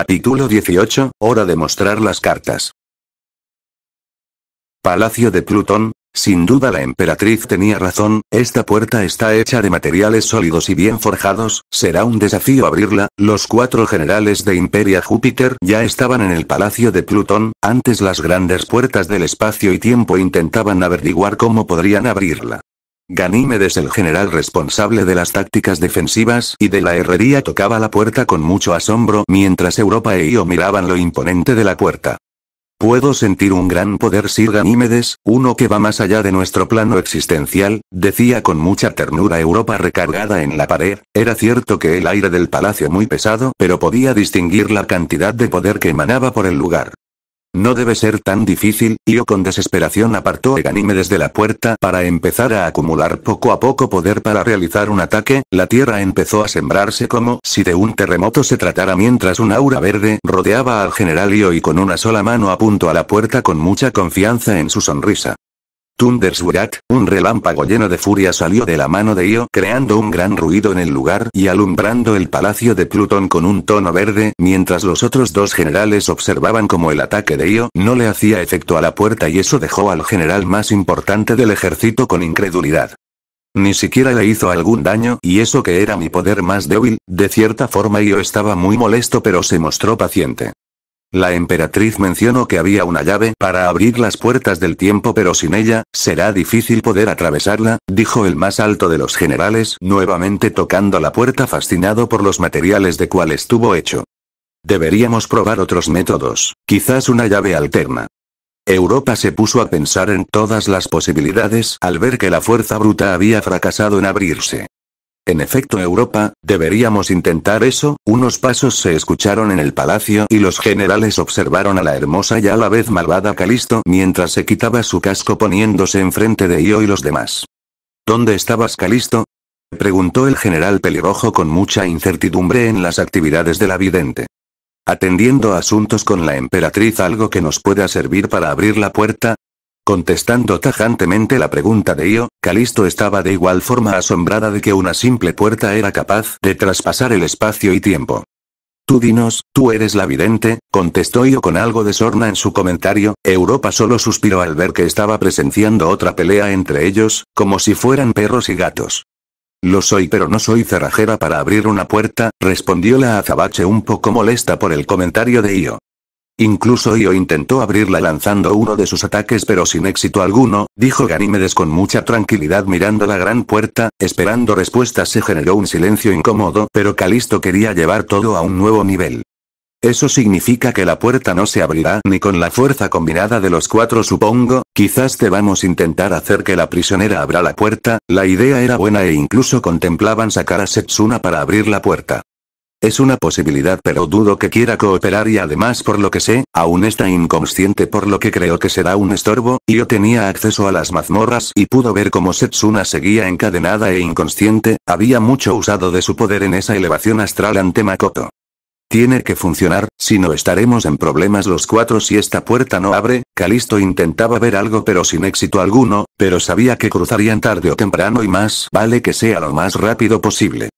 Capítulo 18, hora de mostrar las cartas. Palacio de Plutón, sin duda la emperatriz tenía razón, esta puerta está hecha de materiales sólidos y bien forjados, será un desafío abrirla, los cuatro generales de Imperia Júpiter ya estaban en el palacio de Plutón, antes las grandes puertas del espacio y tiempo intentaban averiguar cómo podrían abrirla. Ganímedes el general responsable de las tácticas defensivas y de la herrería tocaba la puerta con mucho asombro mientras Europa e Io miraban lo imponente de la puerta. Puedo sentir un gran poder Sir Ganímedes, uno que va más allá de nuestro plano existencial, decía con mucha ternura Europa recargada en la pared, era cierto que el aire del palacio muy pesado pero podía distinguir la cantidad de poder que emanaba por el lugar. No debe ser tan difícil, Io con desesperación apartó a Ganímedes desde la puerta para empezar a acumular poco a poco poder para realizar un ataque, la tierra empezó a sembrarse como si de un terremoto se tratara mientras un aura verde rodeaba al general Io y con una sola mano apuntó a la puerta con mucha confianza en su sonrisa. Thundersword, un relámpago lleno de furia salió de la mano de Io creando un gran ruido en el lugar y alumbrando el palacio de Plutón con un tono verde, mientras los otros dos generales observaban como el ataque de Io no le hacía efecto a la puerta y eso dejó al general más importante del ejército con incredulidad. Ni siquiera le hizo algún daño, y eso que era mi poder más débil, de cierta forma Io estaba muy molesto pero se mostró paciente. La emperatriz mencionó que había una llave para abrir las puertas del tiempo pero sin ella, será difícil poder atravesarla, dijo el más alto de los generales, nuevamente tocando la puerta fascinado por los materiales de cual estuvo hecho. Deberíamos probar otros métodos, quizás una llave alterna. Europa se puso a pensar en todas las posibilidades al ver que la fuerza bruta había fracasado en abrirse. En efecto Europa, deberíamos intentar eso, unos pasos se escucharon en el palacio y los generales observaron a la hermosa y a la vez malvada Calisto mientras se quitaba su casco poniéndose enfrente de Io y los demás. ¿Dónde estabas Calisto? preguntó el general pelirrojo con mucha incertidumbre en las actividades de la vidente. Atendiendo asuntos con la emperatriz algo que nos pueda servir para abrir la puerta, Contestando tajantemente la pregunta de Io, Calisto estaba de igual forma asombrada de que una simple puerta era capaz de traspasar el espacio y tiempo. Tú dinos, tú eres la vidente, contestó Io con algo de sorna en su comentario, Europa solo suspiró al ver que estaba presenciando otra pelea entre ellos, como si fueran perros y gatos. Lo soy pero no soy cerrajera para abrir una puerta, respondió la azabache un poco molesta por el comentario de Io. Incluso Io intentó abrirla lanzando uno de sus ataques pero sin éxito alguno, dijo Ganímedes con mucha tranquilidad mirando la gran puerta, esperando respuestas se generó un silencio incómodo pero Calisto quería llevar todo a un nuevo nivel. Eso significa que la puerta no se abrirá ni con la fuerza combinada de los cuatro supongo, quizás te vamos a intentar hacer que la prisionera abra la puerta, la idea era buena e incluso contemplaban sacar a Setsuna para abrir la puerta. Es una posibilidad pero dudo que quiera cooperar y además por lo que sé, aún está inconsciente por lo que creo que será un estorbo, yo tenía acceso a las mazmorras y pudo ver cómo Setsuna seguía encadenada e inconsciente, había mucho usado de su poder en esa elevación astral ante Makoto. Tiene que funcionar, si no estaremos en problemas los cuatro si esta puerta no abre, Calisto intentaba ver algo pero sin éxito alguno, pero sabía que cruzarían tarde o temprano y más vale que sea lo más rápido posible.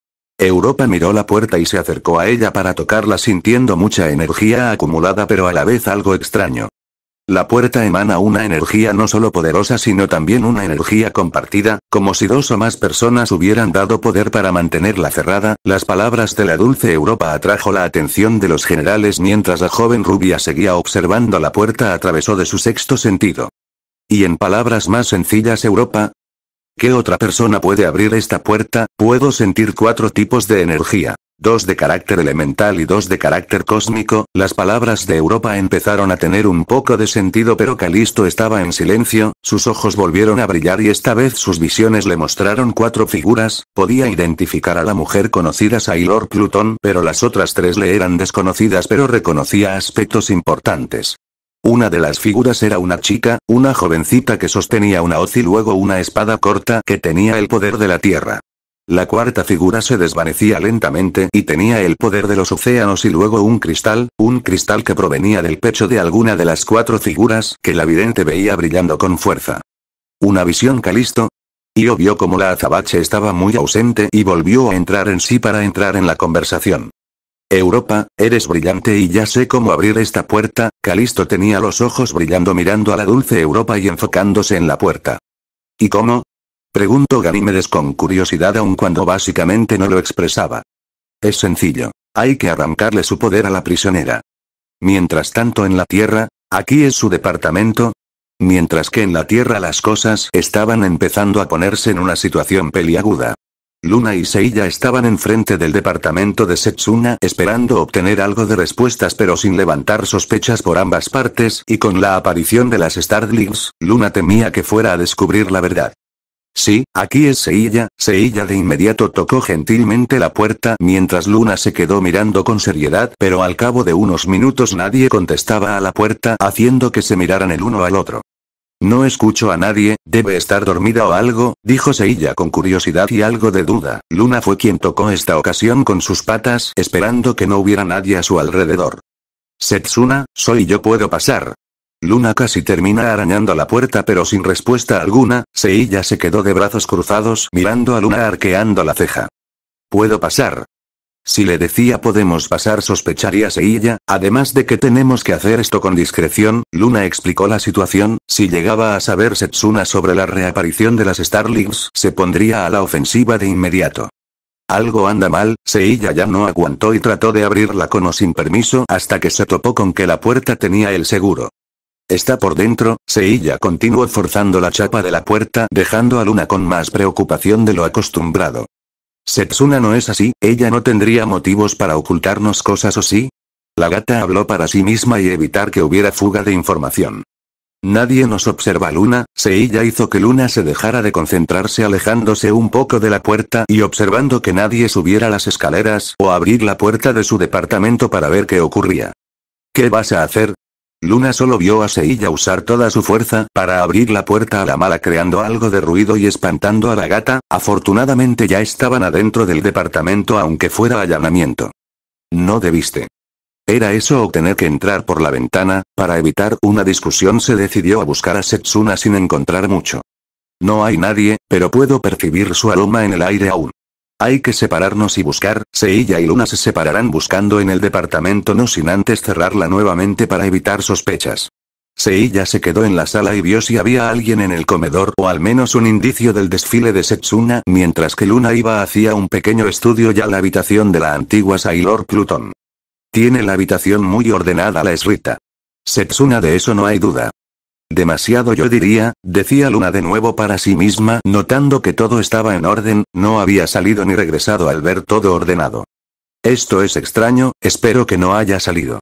Europa miró la puerta y se acercó a ella para tocarla sintiendo mucha energía acumulada pero a la vez algo extraño. La puerta emana una energía no solo poderosa sino también una energía compartida, como si dos o más personas hubieran dado poder para mantenerla cerrada, las palabras de la dulce Europa atrajo la atención de los generales mientras la joven rubia seguía observando la puerta atravesó de su sexto sentido. Y en palabras más sencillas Europa, ¿Qué otra persona puede abrir esta puerta? Puedo sentir cuatro tipos de energía. Dos de carácter elemental y dos de carácter cósmico, las palabras de Europa empezaron a tener un poco de sentido pero Calisto estaba en silencio, sus ojos volvieron a brillar y esta vez sus visiones le mostraron cuatro figuras, podía identificar a la mujer conocida Sailor Plutón pero las otras tres le eran desconocidas pero reconocía aspectos importantes. Una de las figuras era una chica, una jovencita que sostenía una hoz y luego una espada corta que tenía el poder de la tierra. La cuarta figura se desvanecía lentamente y tenía el poder de los océanos y luego un cristal, un cristal que provenía del pecho de alguna de las cuatro figuras que la vidente veía brillando con fuerza. Una visión Calisto. y obvio como la azabache estaba muy ausente y volvió a entrar en sí para entrar en la conversación. Europa, eres brillante y ya sé cómo abrir esta puerta, Calisto tenía los ojos brillando mirando a la dulce Europa y enfocándose en la puerta. ¿Y cómo? Preguntó Ganímedes con curiosidad aun cuando básicamente no lo expresaba. Es sencillo. Hay que arrancarle su poder a la prisionera. Mientras tanto en la Tierra, aquí es su departamento, mientras que en la Tierra las cosas estaban empezando a ponerse en una situación peliaguda. Luna y Seiya estaban enfrente del departamento de Setsuna esperando obtener algo de respuestas pero sin levantar sospechas por ambas partes y con la aparición de las Starlings, Luna temía que fuera a descubrir la verdad. Sí, aquí es Seiya, Seiya de inmediato tocó gentilmente la puerta mientras Luna se quedó mirando con seriedad pero al cabo de unos minutos nadie contestaba a la puerta haciendo que se miraran el uno al otro. No escucho a nadie, debe estar dormida o algo, dijo Seiya con curiosidad y algo de duda. Luna fue quien tocó esta ocasión con sus patas, esperando que no hubiera nadie a su alrededor. Setsuna, soy yo puedo pasar. Luna casi termina arañando la puerta pero sin respuesta alguna, Seiya se quedó de brazos cruzados mirando a Luna arqueando la ceja. Puedo pasar. Si le decía podemos pasar sospecharía Seiya, además de que tenemos que hacer esto con discreción, Luna explicó la situación, si llegaba a saber Setsuna sobre la reaparición de las Starlings se pondría a la ofensiva de inmediato. Algo anda mal, Seiya ya no aguantó y trató de abrirla con o sin permiso hasta que se topó con que la puerta tenía el seguro. Está por dentro, Seiya continuó forzando la chapa de la puerta dejando a Luna con más preocupación de lo acostumbrado. Setsuna no es así, ella no tendría motivos para ocultarnos cosas o sí. La gata habló para sí misma y evitar que hubiera fuga de información. Nadie nos observa Luna, ella hizo que Luna se dejara de concentrarse alejándose un poco de la puerta y observando que nadie subiera las escaleras o abrir la puerta de su departamento para ver qué ocurría. ¿Qué vas a hacer? Luna solo vio a Seiya usar toda su fuerza para abrir la puerta a la mala creando algo de ruido y espantando a la gata, afortunadamente ya estaban adentro del departamento aunque fuera allanamiento. No debiste. Era eso o tener que entrar por la ventana, para evitar una discusión se decidió a buscar a Setsuna sin encontrar mucho. No hay nadie, pero puedo percibir su aroma en el aire aún. Hay que separarnos y buscar, Seiya y Luna se separarán buscando en el departamento no sin antes cerrarla nuevamente para evitar sospechas. Seiya se quedó en la sala y vio si había alguien en el comedor o al menos un indicio del desfile de Setsuna, mientras que Luna iba hacia un pequeño estudio ya la habitación de la antigua Sailor Plutón. Tiene la habitación muy ordenada la esrita. Setsuna de eso no hay duda. Demasiado yo diría, decía Luna de nuevo para sí misma, notando que todo estaba en orden, no había salido ni regresado al ver todo ordenado. Esto es extraño, espero que no haya salido.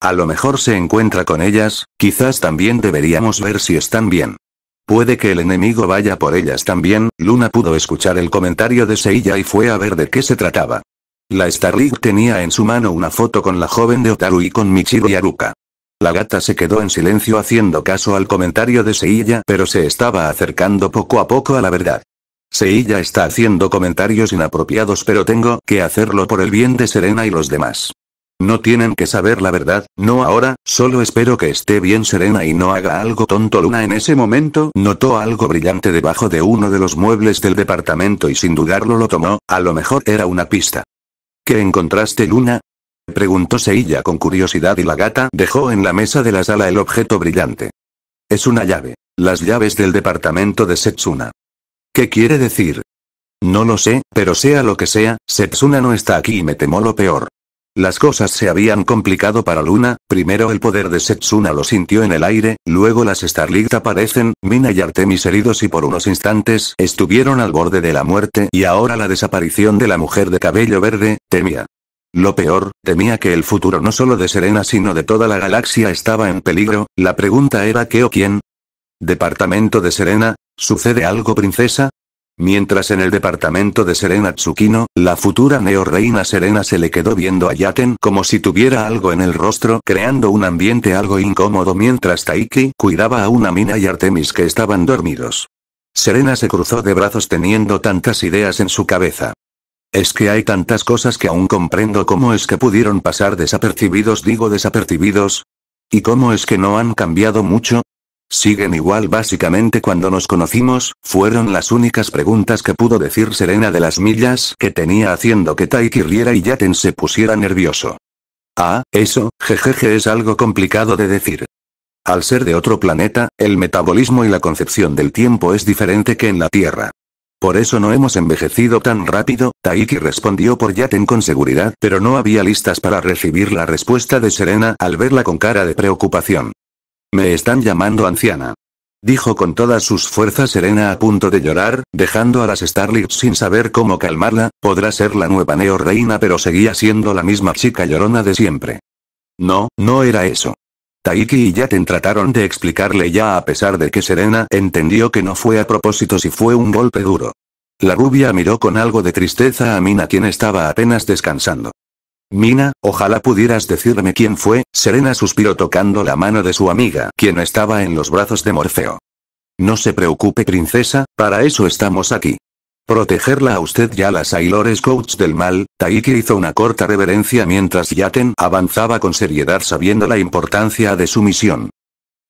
A lo mejor se encuentra con ellas, quizás también deberíamos ver si están bien. Puede que el enemigo vaya por ellas también, Luna pudo escuchar el comentario de Seiya y fue a ver de qué se trataba. La League tenía en su mano una foto con la joven de Otaru y con Michiru y Aruka. La gata se quedó en silencio haciendo caso al comentario de Seilla, pero se estaba acercando poco a poco a la verdad. Seilla está haciendo comentarios inapropiados, pero tengo que hacerlo por el bien de Serena y los demás. No tienen que saber la verdad, no ahora, solo espero que esté bien serena y no haga algo tonto. Luna en ese momento notó algo brillante debajo de uno de los muebles del departamento y sin dudarlo lo tomó, a lo mejor era una pista. ¿Qué encontraste Luna? Preguntó Seiya con curiosidad y la gata dejó en la mesa de la sala el objeto brillante. Es una llave. Las llaves del departamento de Setsuna. ¿Qué quiere decir? No lo sé, pero sea lo que sea, Setsuna no está aquí y me temo lo peor. Las cosas se habían complicado para Luna, primero el poder de Setsuna lo sintió en el aire, luego las Starlight aparecen, Mina y Artemis heridos y por unos instantes estuvieron al borde de la muerte y ahora la desaparición de la mujer de cabello verde, temía lo peor, temía que el futuro no solo de Serena sino de toda la galaxia estaba en peligro, la pregunta era qué o quién. Departamento de Serena, ¿sucede algo princesa? Mientras en el departamento de Serena Tsukino, la futura reina Serena se le quedó viendo a Yaten como si tuviera algo en el rostro creando un ambiente algo incómodo mientras Taiki cuidaba a una mina y Artemis que estaban dormidos. Serena se cruzó de brazos teniendo tantas ideas en su cabeza. Es que hay tantas cosas que aún comprendo cómo es que pudieron pasar desapercibidos, digo desapercibidos. ¿Y cómo es que no han cambiado mucho? Siguen igual básicamente cuando nos conocimos, fueron las únicas preguntas que pudo decir Serena de las millas que tenía haciendo que Taiki riera y Yaten se pusiera nervioso. Ah, eso, jejeje es algo complicado de decir. Al ser de otro planeta, el metabolismo y la concepción del tiempo es diferente que en la Tierra. Por eso no hemos envejecido tan rápido, Taiki respondió por Yaten con seguridad, pero no había listas para recibir la respuesta de Serena al verla con cara de preocupación. Me están llamando anciana. Dijo con todas sus fuerzas Serena a punto de llorar, dejando a las Starlings sin saber cómo calmarla, podrá ser la nueva Neo Reina pero seguía siendo la misma chica llorona de siempre. No, no era eso. Taiki y Yaten trataron de explicarle ya a pesar de que Serena entendió que no fue a propósito si fue un golpe duro. La rubia miró con algo de tristeza a Mina quien estaba apenas descansando. Mina, ojalá pudieras decirme quién fue, Serena suspiró tocando la mano de su amiga quien estaba en los brazos de Morfeo. No se preocupe princesa, para eso estamos aquí. Protegerla a usted ya las Sailor Scouts del mal, Taiki hizo una corta reverencia mientras Yaten avanzaba con seriedad sabiendo la importancia de su misión.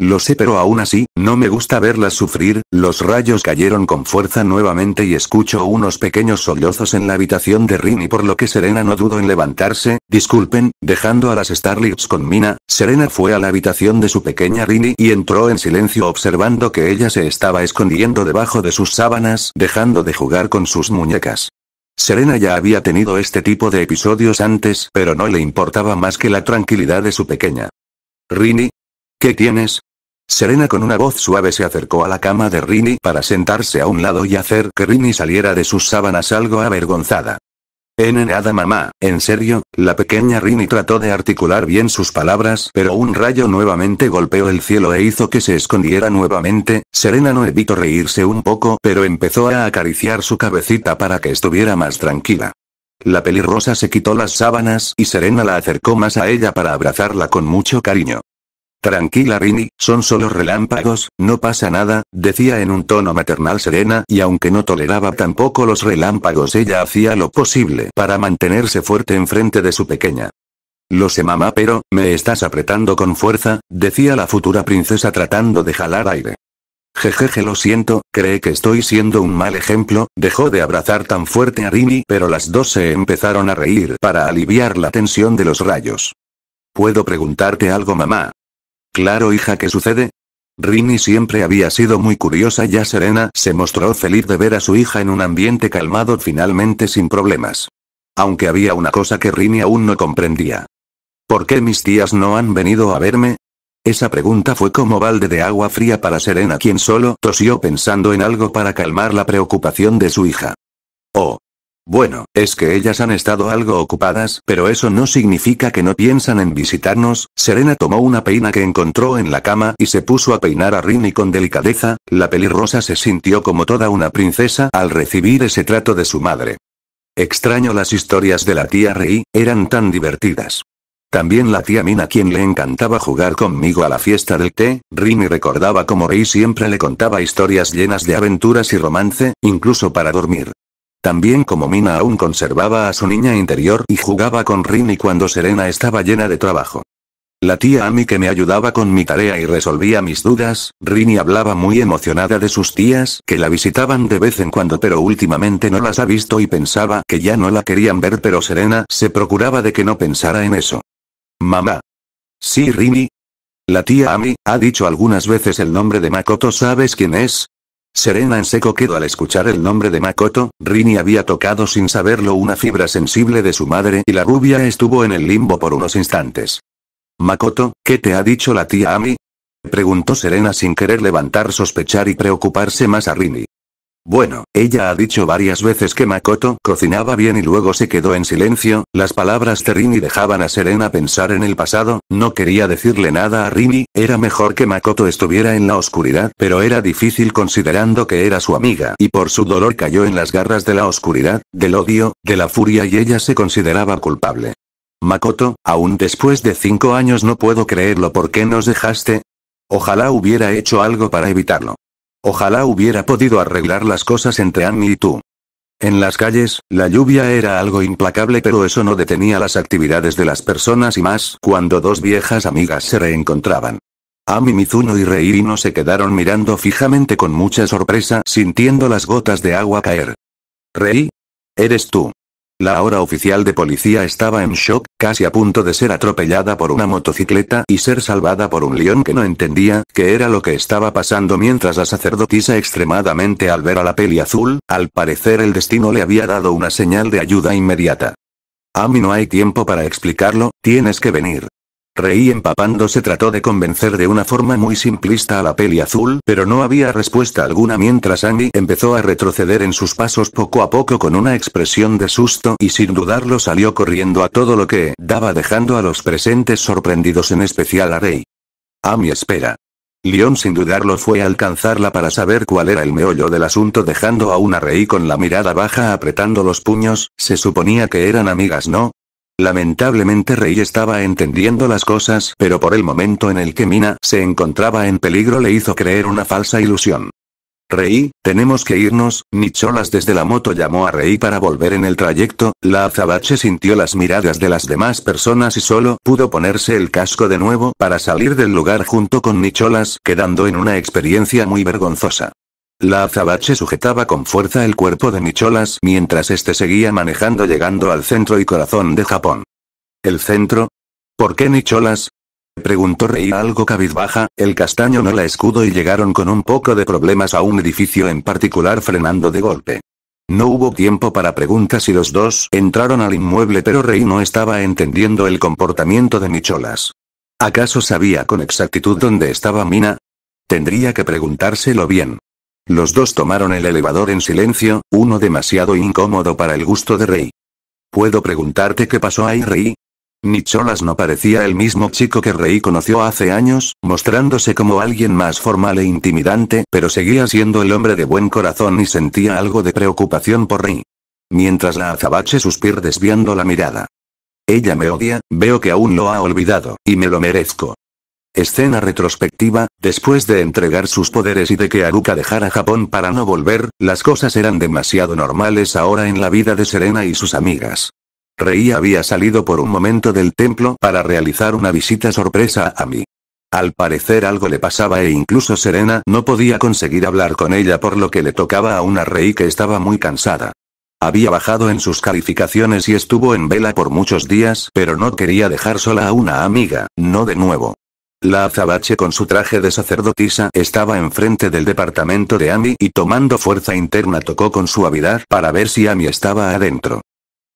Lo sé pero aún así, no me gusta verlas sufrir, los rayos cayeron con fuerza nuevamente y escucho unos pequeños sollozos en la habitación de Rini por lo que Serena no dudó en levantarse, disculpen, dejando a las Starlings con Mina, Serena fue a la habitación de su pequeña Rini y entró en silencio observando que ella se estaba escondiendo debajo de sus sábanas, dejando de jugar con sus muñecas. Serena ya había tenido este tipo de episodios antes, pero no le importaba más que la tranquilidad de su pequeña. Rini, ¿Qué tienes? Serena con una voz suave se acercó a la cama de Rini para sentarse a un lado y hacer que Rini saliera de sus sábanas algo avergonzada. En nada mamá, en serio, la pequeña Rini trató de articular bien sus palabras, pero un rayo nuevamente golpeó el cielo e hizo que se escondiera nuevamente, Serena no evitó reírse un poco, pero empezó a acariciar su cabecita para que estuviera más tranquila. La pelirrosa se quitó las sábanas y Serena la acercó más a ella para abrazarla con mucho cariño. Tranquila Rini, son solo relámpagos, no pasa nada, decía en un tono maternal serena y aunque no toleraba tampoco los relámpagos ella hacía lo posible para mantenerse fuerte enfrente de su pequeña. Lo sé mamá pero, me estás apretando con fuerza, decía la futura princesa tratando de jalar aire. Jejeje lo siento, cree que estoy siendo un mal ejemplo, dejó de abrazar tan fuerte a Rini pero las dos se empezaron a reír para aliviar la tensión de los rayos. ¿Puedo preguntarte algo mamá? Claro hija ¿qué sucede? Rini siempre había sido muy curiosa ya Serena se mostró feliz de ver a su hija en un ambiente calmado finalmente sin problemas. Aunque había una cosa que Rini aún no comprendía. ¿Por qué mis tías no han venido a verme? Esa pregunta fue como balde de agua fría para Serena quien solo tosió pensando en algo para calmar la preocupación de su hija. Oh, bueno, es que ellas han estado algo ocupadas, pero eso no significa que no piensan en visitarnos. Serena tomó una peina que encontró en la cama y se puso a peinar a Rini con delicadeza. La pelirrosa se sintió como toda una princesa al recibir ese trato de su madre. Extraño las historias de la tía Rei, eran tan divertidas. También la tía Mina quien le encantaba jugar conmigo a la fiesta del té, Rini recordaba como Rei siempre le contaba historias llenas de aventuras y romance, incluso para dormir. También como Mina aún conservaba a su niña interior y jugaba con Rini cuando Serena estaba llena de trabajo. La tía Ami que me ayudaba con mi tarea y resolvía mis dudas, Rini hablaba muy emocionada de sus tías que la visitaban de vez en cuando pero últimamente no las ha visto y pensaba que ya no la querían ver pero Serena se procuraba de que no pensara en eso. Mamá. Sí Rini. La tía Ami ha dicho algunas veces el nombre de Makoto ¿sabes quién es? Serena en seco quedó al escuchar el nombre de Makoto, Rini había tocado sin saberlo una fibra sensible de su madre y la rubia estuvo en el limbo por unos instantes. Makoto, ¿qué te ha dicho la tía Ami? Preguntó Serena sin querer levantar sospechar y preocuparse más a Rini. Bueno, ella ha dicho varias veces que Makoto cocinaba bien y luego se quedó en silencio, las palabras de Rini dejaban a Serena pensar en el pasado, no quería decirle nada a Rini, era mejor que Makoto estuviera en la oscuridad, pero era difícil considerando que era su amiga y por su dolor cayó en las garras de la oscuridad, del odio, de la furia y ella se consideraba culpable. Makoto, aún después de cinco años no puedo creerlo ¿por qué nos dejaste? Ojalá hubiera hecho algo para evitarlo. Ojalá hubiera podido arreglar las cosas entre Ami y tú. En las calles, la lluvia era algo implacable pero eso no detenía las actividades de las personas y más cuando dos viejas amigas se reencontraban. Ami Mizuno y Rei no se quedaron mirando fijamente con mucha sorpresa sintiendo las gotas de agua caer. Rei? ¿Eres tú? La ahora oficial de policía estaba en shock, casi a punto de ser atropellada por una motocicleta y ser salvada por un león que no entendía qué era lo que estaba pasando mientras la sacerdotisa extremadamente al ver a la peli azul, al parecer el destino le había dado una señal de ayuda inmediata. A mí no hay tiempo para explicarlo, tienes que venir empapando se trató de convencer de una forma muy simplista a la peli azul, pero no había respuesta alguna mientras Angie empezó a retroceder en sus pasos poco a poco con una expresión de susto y sin dudarlo salió corriendo a todo lo que daba dejando a los presentes sorprendidos en especial a Rey. A mi espera. León sin dudarlo fue a alcanzarla para saber cuál era el meollo del asunto dejando a una Rey con la mirada baja apretando los puños, se suponía que eran amigas no, Lamentablemente Rey estaba entendiendo las cosas, pero por el momento en el que Mina se encontraba en peligro le hizo creer una falsa ilusión. Rey, tenemos que irnos, Nicholas desde la moto llamó a Rey para volver en el trayecto, la azabache sintió las miradas de las demás personas y solo pudo ponerse el casco de nuevo para salir del lugar junto con Nicholas, quedando en una experiencia muy vergonzosa. La azabache sujetaba con fuerza el cuerpo de Micholas mientras este seguía manejando llegando al centro y corazón de Japón. ¿El centro? ¿Por qué Micholas? Preguntó Rey algo cabizbaja, el castaño no la escudo y llegaron con un poco de problemas a un edificio en particular frenando de golpe. No hubo tiempo para preguntas y los dos entraron al inmueble pero Rey no estaba entendiendo el comportamiento de Micholas. ¿Acaso sabía con exactitud dónde estaba Mina? Tendría que preguntárselo bien. Los dos tomaron el elevador en silencio, uno demasiado incómodo para el gusto de Rey. ¿Puedo preguntarte qué pasó ahí, Rey? Nicholas no parecía el mismo chico que Rey conoció hace años, mostrándose como alguien más formal e intimidante, pero seguía siendo el hombre de buen corazón y sentía algo de preocupación por Rey. Mientras la azabache suspir desviando la mirada. Ella me odia, veo que aún lo ha olvidado, y me lo merezco. Escena retrospectiva, después de entregar sus poderes y de que Aruka dejara Japón para no volver, las cosas eran demasiado normales ahora en la vida de Serena y sus amigas. Rei había salido por un momento del templo para realizar una visita sorpresa a mí. Al parecer algo le pasaba e incluso Serena no podía conseguir hablar con ella por lo que le tocaba a una Rei que estaba muy cansada. Había bajado en sus calificaciones y estuvo en vela por muchos días, pero no quería dejar sola a una amiga, no de nuevo. La azabache con su traje de sacerdotisa estaba enfrente del departamento de Ami y tomando fuerza interna tocó con suavidad para ver si Amy estaba adentro.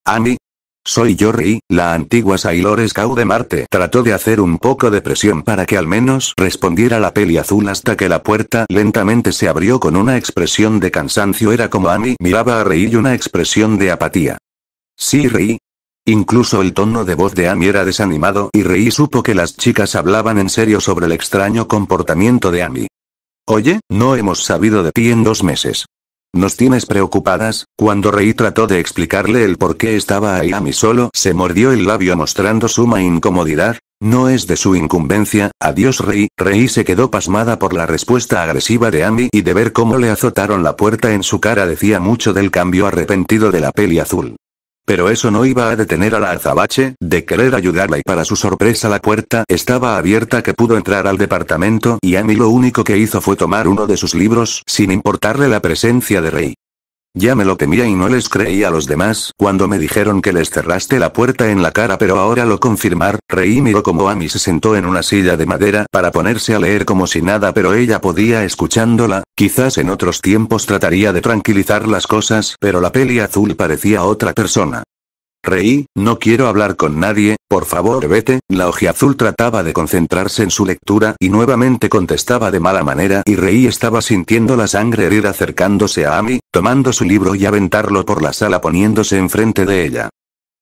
¿Ami? Soy yo Ri, la antigua Sailor Scout de Marte. Trató de hacer un poco de presión para que al menos respondiera la peli azul hasta que la puerta lentamente se abrió con una expresión de cansancio. Era como Ami miraba a Ri y una expresión de apatía. Sí Ri, Incluso el tono de voz de Amy era desanimado y Rei supo que las chicas hablaban en serio sobre el extraño comportamiento de Amy. Oye, no hemos sabido de ti en dos meses. Nos tienes preocupadas, cuando Rei trató de explicarle el por qué estaba ahí Amy solo, se mordió el labio mostrando suma incomodidad, no es de su incumbencia, adiós Rey, Rey se quedó pasmada por la respuesta agresiva de Amy y de ver cómo le azotaron la puerta en su cara decía mucho del cambio arrepentido de la peli azul. Pero eso no iba a detener a la azabache, de querer ayudarla y para su sorpresa la puerta estaba abierta que pudo entrar al departamento y Amy lo único que hizo fue tomar uno de sus libros sin importarle la presencia de Rey. Ya me lo temía y no les creía a los demás cuando me dijeron que les cerraste la puerta en la cara, pero ahora lo confirmar, reí miró como Amy se sentó en una silla de madera para ponerse a leer como si nada, pero ella podía escuchándola, quizás en otros tiempos trataría de tranquilizar las cosas, pero la peli azul parecía otra persona rey no quiero hablar con nadie, por favor vete, la azul trataba de concentrarse en su lectura y nuevamente contestaba de mala manera y rey estaba sintiendo la sangre herida acercándose a Ami, tomando su libro y aventarlo por la sala poniéndose enfrente de ella.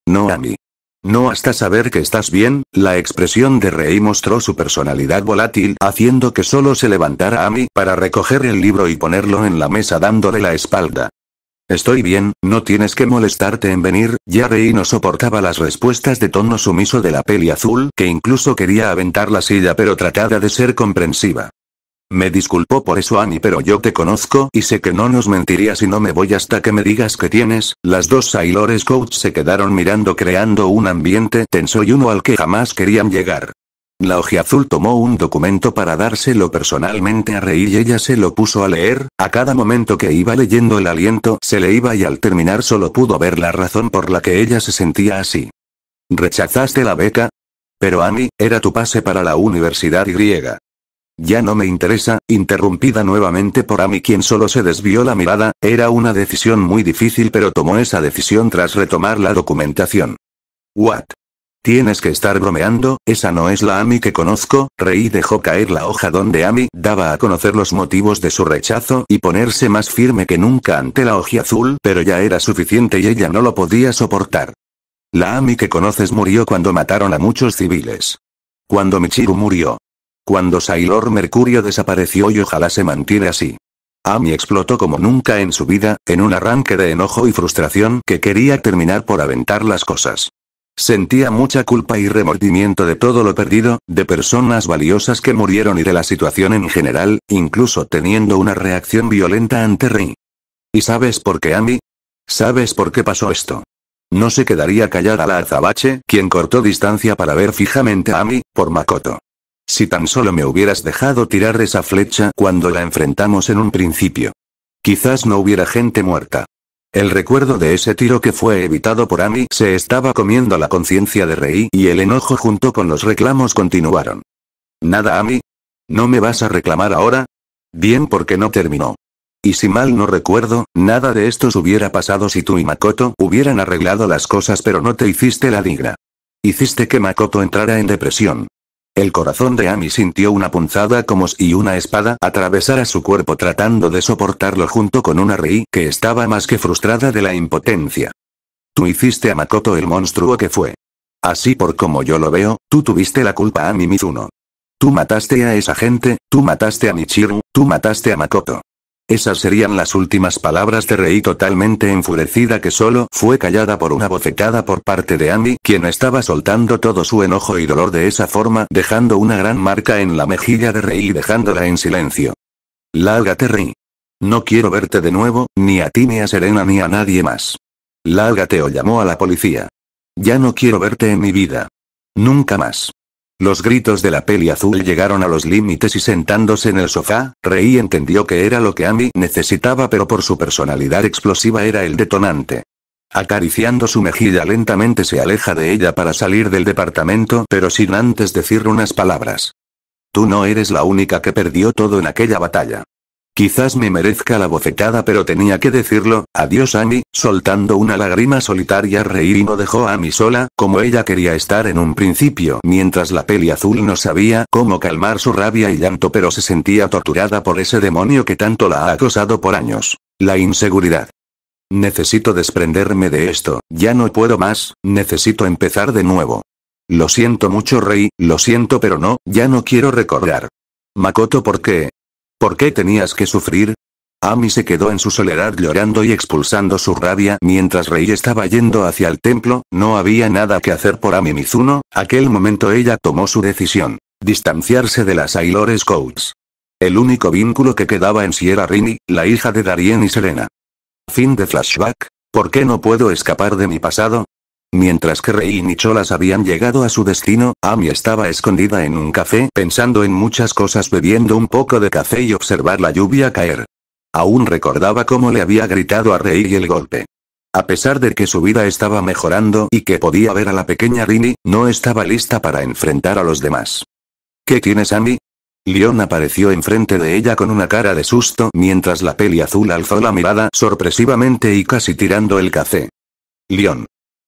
No Ami. No hasta saber que estás bien, la expresión de Rey mostró su personalidad volátil, haciendo que solo se levantara Ami para recoger el libro y ponerlo en la mesa dándole la espalda. Estoy bien, no tienes que molestarte en venir, ya reí no soportaba las respuestas de tono sumiso de la peli azul, que incluso quería aventar la silla pero trataba de ser comprensiva. Me disculpó por eso Annie pero yo te conozco y sé que no nos mentirías si no me voy hasta que me digas que tienes, las dos Sailor Scouts se quedaron mirando creando un ambiente tenso y uno al que jamás querían llegar. La ojiazul tomó un documento para dárselo personalmente a reír y ella se lo puso a leer, a cada momento que iba leyendo el aliento se le iba y al terminar solo pudo ver la razón por la que ella se sentía así. ¿Rechazaste la beca? Pero Amy era tu pase para la universidad griega. Ya no me interesa, interrumpida nuevamente por Amy quien solo se desvió la mirada, era una decisión muy difícil pero tomó esa decisión tras retomar la documentación. What? Tienes que estar bromeando, esa no es la Ami que conozco, Rey dejó caer la hoja donde Ami daba a conocer los motivos de su rechazo y ponerse más firme que nunca ante la hoja azul, pero ya era suficiente y ella no lo podía soportar. La Ami que conoces murió cuando mataron a muchos civiles. Cuando Michiru murió. Cuando Sailor Mercurio desapareció y ojalá se mantiene así. Ami explotó como nunca en su vida, en un arranque de enojo y frustración que quería terminar por aventar las cosas. Sentía mucha culpa y remordimiento de todo lo perdido, de personas valiosas que murieron y de la situación en general, incluso teniendo una reacción violenta ante Rey. ¿Y sabes por qué, Ami? ¿Sabes por qué pasó esto? No se quedaría a la azabache, quien cortó distancia para ver fijamente a Ami, por Makoto. Si tan solo me hubieras dejado tirar esa flecha cuando la enfrentamos en un principio. Quizás no hubiera gente muerta. El recuerdo de ese tiro que fue evitado por Ami se estaba comiendo la conciencia de Rei y el enojo junto con los reclamos continuaron. Nada Ami. ¿No me vas a reclamar ahora? Bien porque no terminó. Y si mal no recuerdo, nada de estos hubiera pasado si tú y Makoto hubieran arreglado las cosas pero no te hiciste la digna. Hiciste que Makoto entrara en depresión. El corazón de Ami sintió una punzada como si una espada atravesara su cuerpo tratando de soportarlo junto con una Rei que estaba más que frustrada de la impotencia. Tú hiciste a Makoto el monstruo que fue. Así por como yo lo veo, tú tuviste la culpa a mi Tú mataste a esa gente, tú mataste a Michiru, tú mataste a Makoto. Esas serían las últimas palabras de Rey totalmente enfurecida que solo fue callada por una bofetada por parte de Andy, quien estaba soltando todo su enojo y dolor de esa forma, dejando una gran marca en la mejilla de Rey y dejándola en silencio. Lálgate Rey. No quiero verte de nuevo, ni a ti ni a Serena ni a nadie más. Lálgate o llamó a la policía. Ya no quiero verte en mi vida. Nunca más. Los gritos de la peli azul llegaron a los límites y sentándose en el sofá, Rey entendió que era lo que Amy necesitaba pero por su personalidad explosiva era el detonante. Acariciando su mejilla lentamente se aleja de ella para salir del departamento pero sin antes decir unas palabras. Tú no eres la única que perdió todo en aquella batalla. Quizás me merezca la bofetada pero tenía que decirlo, adiós Amy, soltando una lágrima solitaria reír y no dejó a Amy sola, como ella quería estar en un principio mientras la peli azul no sabía cómo calmar su rabia y llanto pero se sentía torturada por ese demonio que tanto la ha acosado por años. La inseguridad. Necesito desprenderme de esto, ya no puedo más, necesito empezar de nuevo. Lo siento mucho Rey, lo siento pero no, ya no quiero recordar. Makoto, ¿por qué? ¿Por qué tenías que sufrir? Ami se quedó en su soledad llorando y expulsando su rabia mientras Rei estaba yendo hacia el templo, no había nada que hacer por Ami Mizuno, aquel momento ella tomó su decisión. Distanciarse de las Ailores Scouts. El único vínculo que quedaba en sí era Rini, la hija de Darien y Serena. Fin de flashback. ¿Por qué no puedo escapar de mi pasado? Mientras que Rey y Nicholas habían llegado a su destino, Amy estaba escondida en un café pensando en muchas cosas bebiendo un poco de café y observar la lluvia caer. Aún recordaba cómo le había gritado a Rey y el golpe. A pesar de que su vida estaba mejorando y que podía ver a la pequeña Rini, no estaba lista para enfrentar a los demás. ¿Qué tienes, Amy? Leon apareció enfrente de ella con una cara de susto mientras la peli azul alzó la mirada sorpresivamente y casi tirando el café. Leon.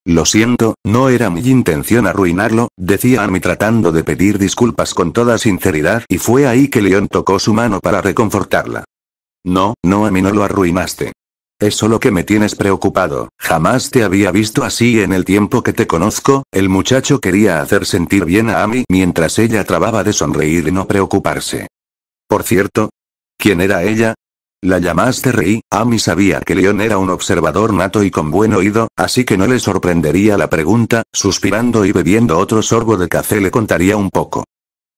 Lo siento, no era mi intención arruinarlo, decía Amy tratando de pedir disculpas con toda sinceridad y fue ahí que León tocó su mano para reconfortarla. No, no a mí no lo arruinaste. Es solo que me tienes preocupado, jamás te había visto así en el tiempo que te conozco, el muchacho quería hacer sentir bien a Amy mientras ella trababa de sonreír y no preocuparse. Por cierto, ¿quién era ella? La llamaste rey, Ami sabía que León era un observador nato y con buen oído, así que no le sorprendería la pregunta, suspirando y bebiendo otro sorbo de café le contaría un poco.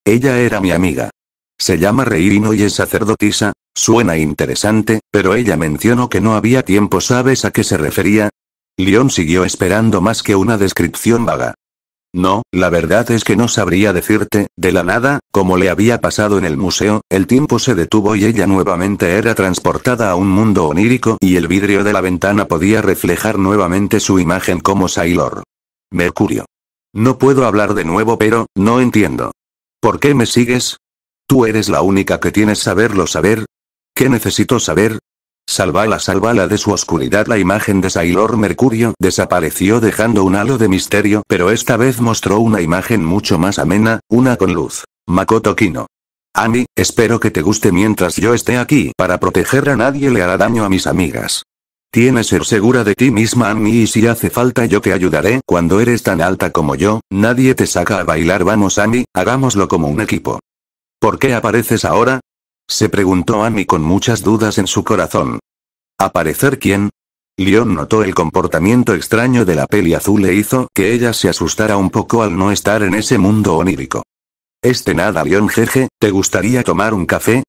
Ella era mi amiga. Se llama Reirino y es sacerdotisa, suena interesante, pero ella mencionó que no había tiempo. ¿Sabes a qué se refería? León siguió esperando más que una descripción vaga. No, la verdad es que no sabría decirte, de la nada, como le había pasado en el museo, el tiempo se detuvo y ella nuevamente era transportada a un mundo onírico y el vidrio de la ventana podía reflejar nuevamente su imagen como Sailor. Mercurio. No puedo hablar de nuevo pero, no entiendo. ¿Por qué me sigues? Tú eres la única que tienes saberlo saber. ¿Qué necesito saber? Salvala, salvala de su oscuridad. La imagen de Sailor Mercurio desapareció dejando un halo de misterio, pero esta vez mostró una imagen mucho más amena, una con luz. Makoto Kino. Ani, espero que te guste mientras yo esté aquí. Para proteger a nadie le hará daño a mis amigas. Tienes ser segura de ti misma Ani y si hace falta yo te ayudaré. Cuando eres tan alta como yo, nadie te saca a bailar. Vamos Ani, hagámoslo como un equipo. ¿Por qué apareces ahora? Se preguntó Amy con muchas dudas en su corazón. ¿Aparecer quién? Leon notó el comportamiento extraño de la peli azul e hizo que ella se asustara un poco al no estar en ese mundo onírico. Este nada Leon jeje, ¿te gustaría tomar un café?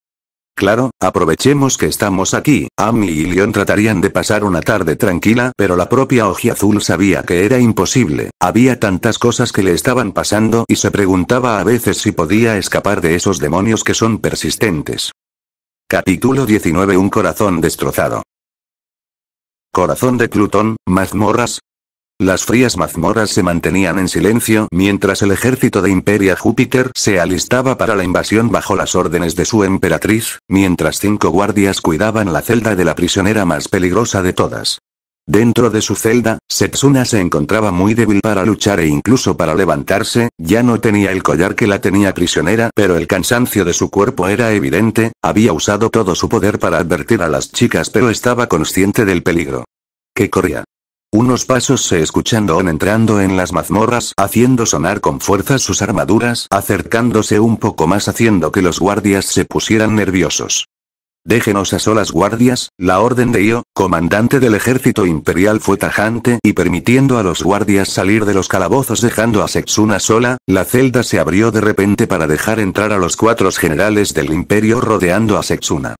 Claro, aprovechemos que estamos aquí, Ami y Leon tratarían de pasar una tarde tranquila, pero la propia Azul sabía que era imposible, había tantas cosas que le estaban pasando y se preguntaba a veces si podía escapar de esos demonios que son persistentes. Capítulo 19 Un corazón destrozado. Corazón de Plutón, mazmorras, las frías mazmorras se mantenían en silencio mientras el ejército de Imperia Júpiter se alistaba para la invasión bajo las órdenes de su emperatriz, mientras cinco guardias cuidaban la celda de la prisionera más peligrosa de todas. Dentro de su celda, Setsuna se encontraba muy débil para luchar e incluso para levantarse, ya no tenía el collar que la tenía prisionera, pero el cansancio de su cuerpo era evidente, había usado todo su poder para advertir a las chicas pero estaba consciente del peligro que corría. Unos pasos se escucharon entrando en las mazmorras, haciendo sonar con fuerza sus armaduras, acercándose un poco más haciendo que los guardias se pusieran nerviosos. Déjenos a solas guardias, la orden de Io, comandante del ejército imperial fue tajante y permitiendo a los guardias salir de los calabozos dejando a Sexuna sola, la celda se abrió de repente para dejar entrar a los cuatro generales del imperio rodeando a Sexuna.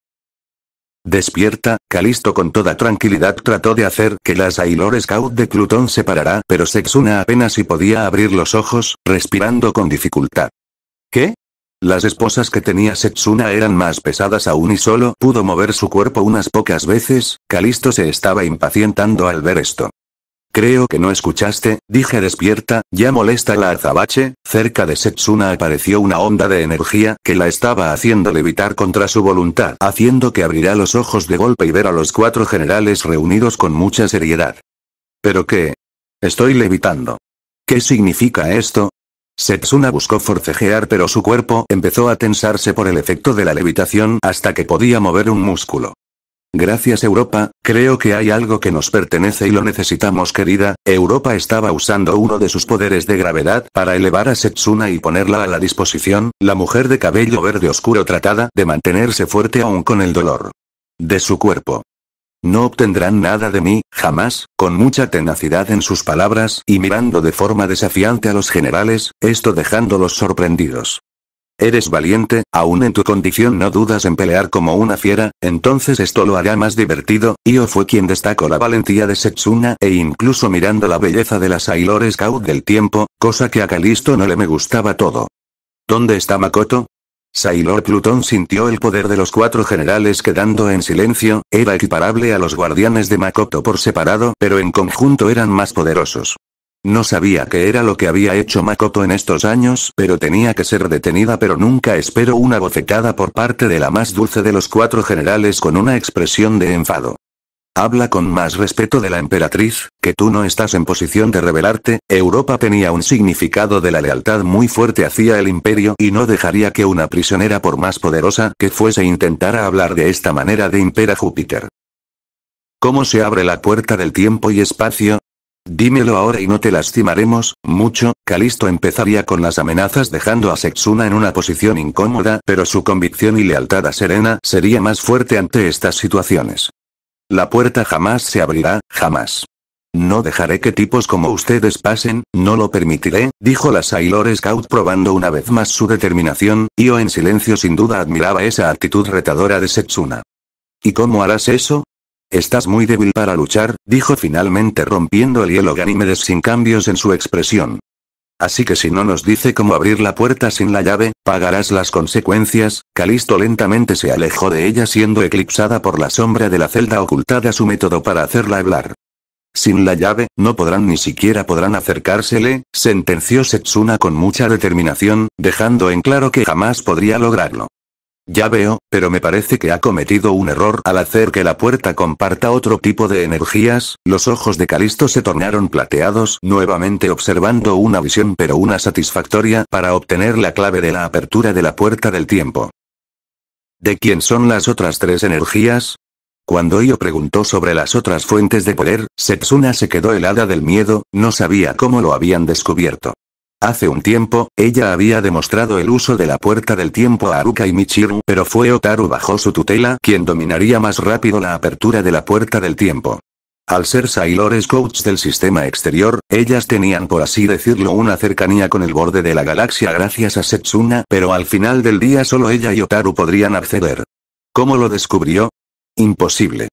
Despierta, Calisto con toda tranquilidad trató de hacer que las Sailor Scout de Plutón se parara, pero Sexuna apenas si podía abrir los ojos, respirando con dificultad. ¿Qué? Las esposas que tenía Setsuna eran más pesadas aún y solo pudo mover su cuerpo unas pocas veces, Calisto se estaba impacientando al ver esto. Creo que no escuchaste, dije despierta, ya molesta la azabache, cerca de Setsuna apareció una onda de energía que la estaba haciendo levitar contra su voluntad, haciendo que abrirá los ojos de golpe y ver a los cuatro generales reunidos con mucha seriedad. ¿Pero qué? Estoy levitando. ¿Qué significa esto? Setsuna buscó forcejear pero su cuerpo empezó a tensarse por el efecto de la levitación hasta que podía mover un músculo. Gracias Europa, creo que hay algo que nos pertenece y lo necesitamos querida, Europa estaba usando uno de sus poderes de gravedad para elevar a Setsuna y ponerla a la disposición, la mujer de cabello verde oscuro tratada de mantenerse fuerte aún con el dolor de su cuerpo. No obtendrán nada de mí, jamás, con mucha tenacidad en sus palabras y mirando de forma desafiante a los generales, esto dejándolos sorprendidos. Eres valiente, aún en tu condición no dudas en pelear como una fiera, entonces esto lo hará más divertido, yo fue quien destacó la valentía de Setsuna e incluso mirando la belleza de la Sailor Scout del tiempo, cosa que a Calisto no le me gustaba todo. ¿Dónde está Makoto? Sailor Plutón sintió el poder de los cuatro generales quedando en silencio, era equiparable a los guardianes de Makoto por separado pero en conjunto eran más poderosos. No sabía qué era lo que había hecho Makoto en estos años, pero tenía que ser detenida, pero nunca espero una bofetada por parte de la más dulce de los cuatro generales con una expresión de enfado. Habla con más respeto de la emperatriz, que tú no estás en posición de revelarte, Europa tenía un significado de la lealtad muy fuerte hacia el imperio y no dejaría que una prisionera por más poderosa que fuese intentara hablar de esta manera de impera Júpiter. ¿Cómo se abre la puerta del tiempo y espacio? Dímelo ahora y no te lastimaremos, mucho, Calisto empezaría con las amenazas dejando a Setsuna en una posición incómoda, pero su convicción y lealtad a Serena sería más fuerte ante estas situaciones. La puerta jamás se abrirá, jamás. No dejaré que tipos como ustedes pasen, no lo permitiré, dijo la Sailor Scout probando una vez más su determinación, yo en silencio sin duda admiraba esa actitud retadora de Setsuna. ¿Y cómo harás eso? Estás muy débil para luchar, dijo finalmente rompiendo el hielo Ganímedes sin cambios en su expresión. Así que si no nos dice cómo abrir la puerta sin la llave, pagarás las consecuencias. Calisto lentamente se alejó de ella siendo eclipsada por la sombra de la celda ocultada su método para hacerla hablar. Sin la llave, no podrán ni siquiera podrán acercársele, sentenció Setsuna con mucha determinación, dejando en claro que jamás podría lograrlo. Ya veo, pero me parece que ha cometido un error al hacer que la puerta comparta otro tipo de energías, los ojos de Calisto se tornaron plateados nuevamente observando una visión pero una satisfactoria para obtener la clave de la apertura de la puerta del tiempo. ¿De quién son las otras tres energías? Cuando Io preguntó sobre las otras fuentes de poder, Setsuna se quedó helada del miedo, no sabía cómo lo habían descubierto. Hace un tiempo, ella había demostrado el uso de la puerta del tiempo a Aruka y Michiru, pero fue Otaru bajo su tutela quien dominaría más rápido la apertura de la puerta del tiempo. Al ser Sailor Scouts del sistema exterior, ellas tenían por así decirlo una cercanía con el borde de la galaxia gracias a Setsuna, pero al final del día solo ella y Otaru podrían acceder. ¿Cómo lo descubrió? Imposible.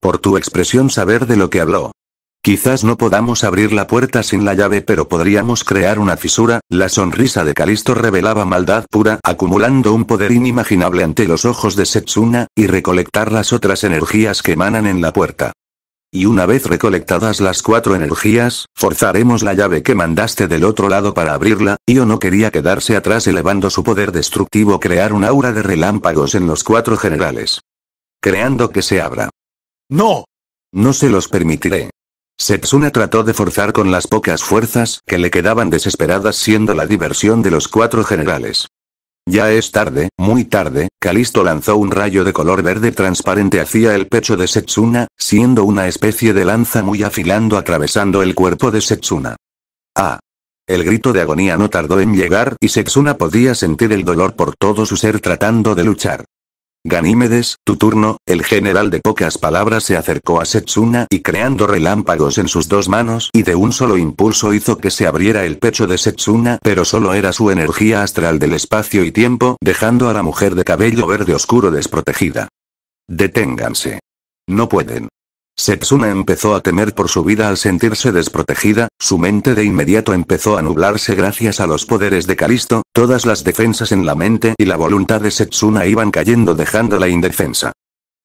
Por tu expresión saber de lo que habló. Quizás no podamos abrir la puerta sin la llave pero podríamos crear una fisura, la sonrisa de Calisto revelaba maldad pura acumulando un poder inimaginable ante los ojos de Setsuna, y recolectar las otras energías que emanan en la puerta. Y una vez recolectadas las cuatro energías, forzaremos la llave que mandaste del otro lado para abrirla, Io no quería quedarse atrás elevando su poder destructivo crear un aura de relámpagos en los cuatro generales. Creando que se abra. ¡No! No se los permitiré. Setsuna trató de forzar con las pocas fuerzas que le quedaban desesperadas siendo la diversión de los cuatro generales. Ya es tarde, muy tarde, Calisto lanzó un rayo de color verde transparente hacia el pecho de Setsuna, siendo una especie de lanza muy afilando atravesando el cuerpo de Setsuna. ¡Ah! El grito de agonía no tardó en llegar y Setsuna podía sentir el dolor por todo su ser tratando de luchar. Ganímedes, tu turno, el general de pocas palabras se acercó a Setsuna y creando relámpagos en sus dos manos y de un solo impulso hizo que se abriera el pecho de Setsuna pero solo era su energía astral del espacio y tiempo dejando a la mujer de cabello verde oscuro desprotegida. Deténganse. No pueden. Setsuna empezó a temer por su vida al sentirse desprotegida, su mente de inmediato empezó a nublarse gracias a los poderes de Calisto, todas las defensas en la mente y la voluntad de Setsuna iban cayendo dejándola indefensa.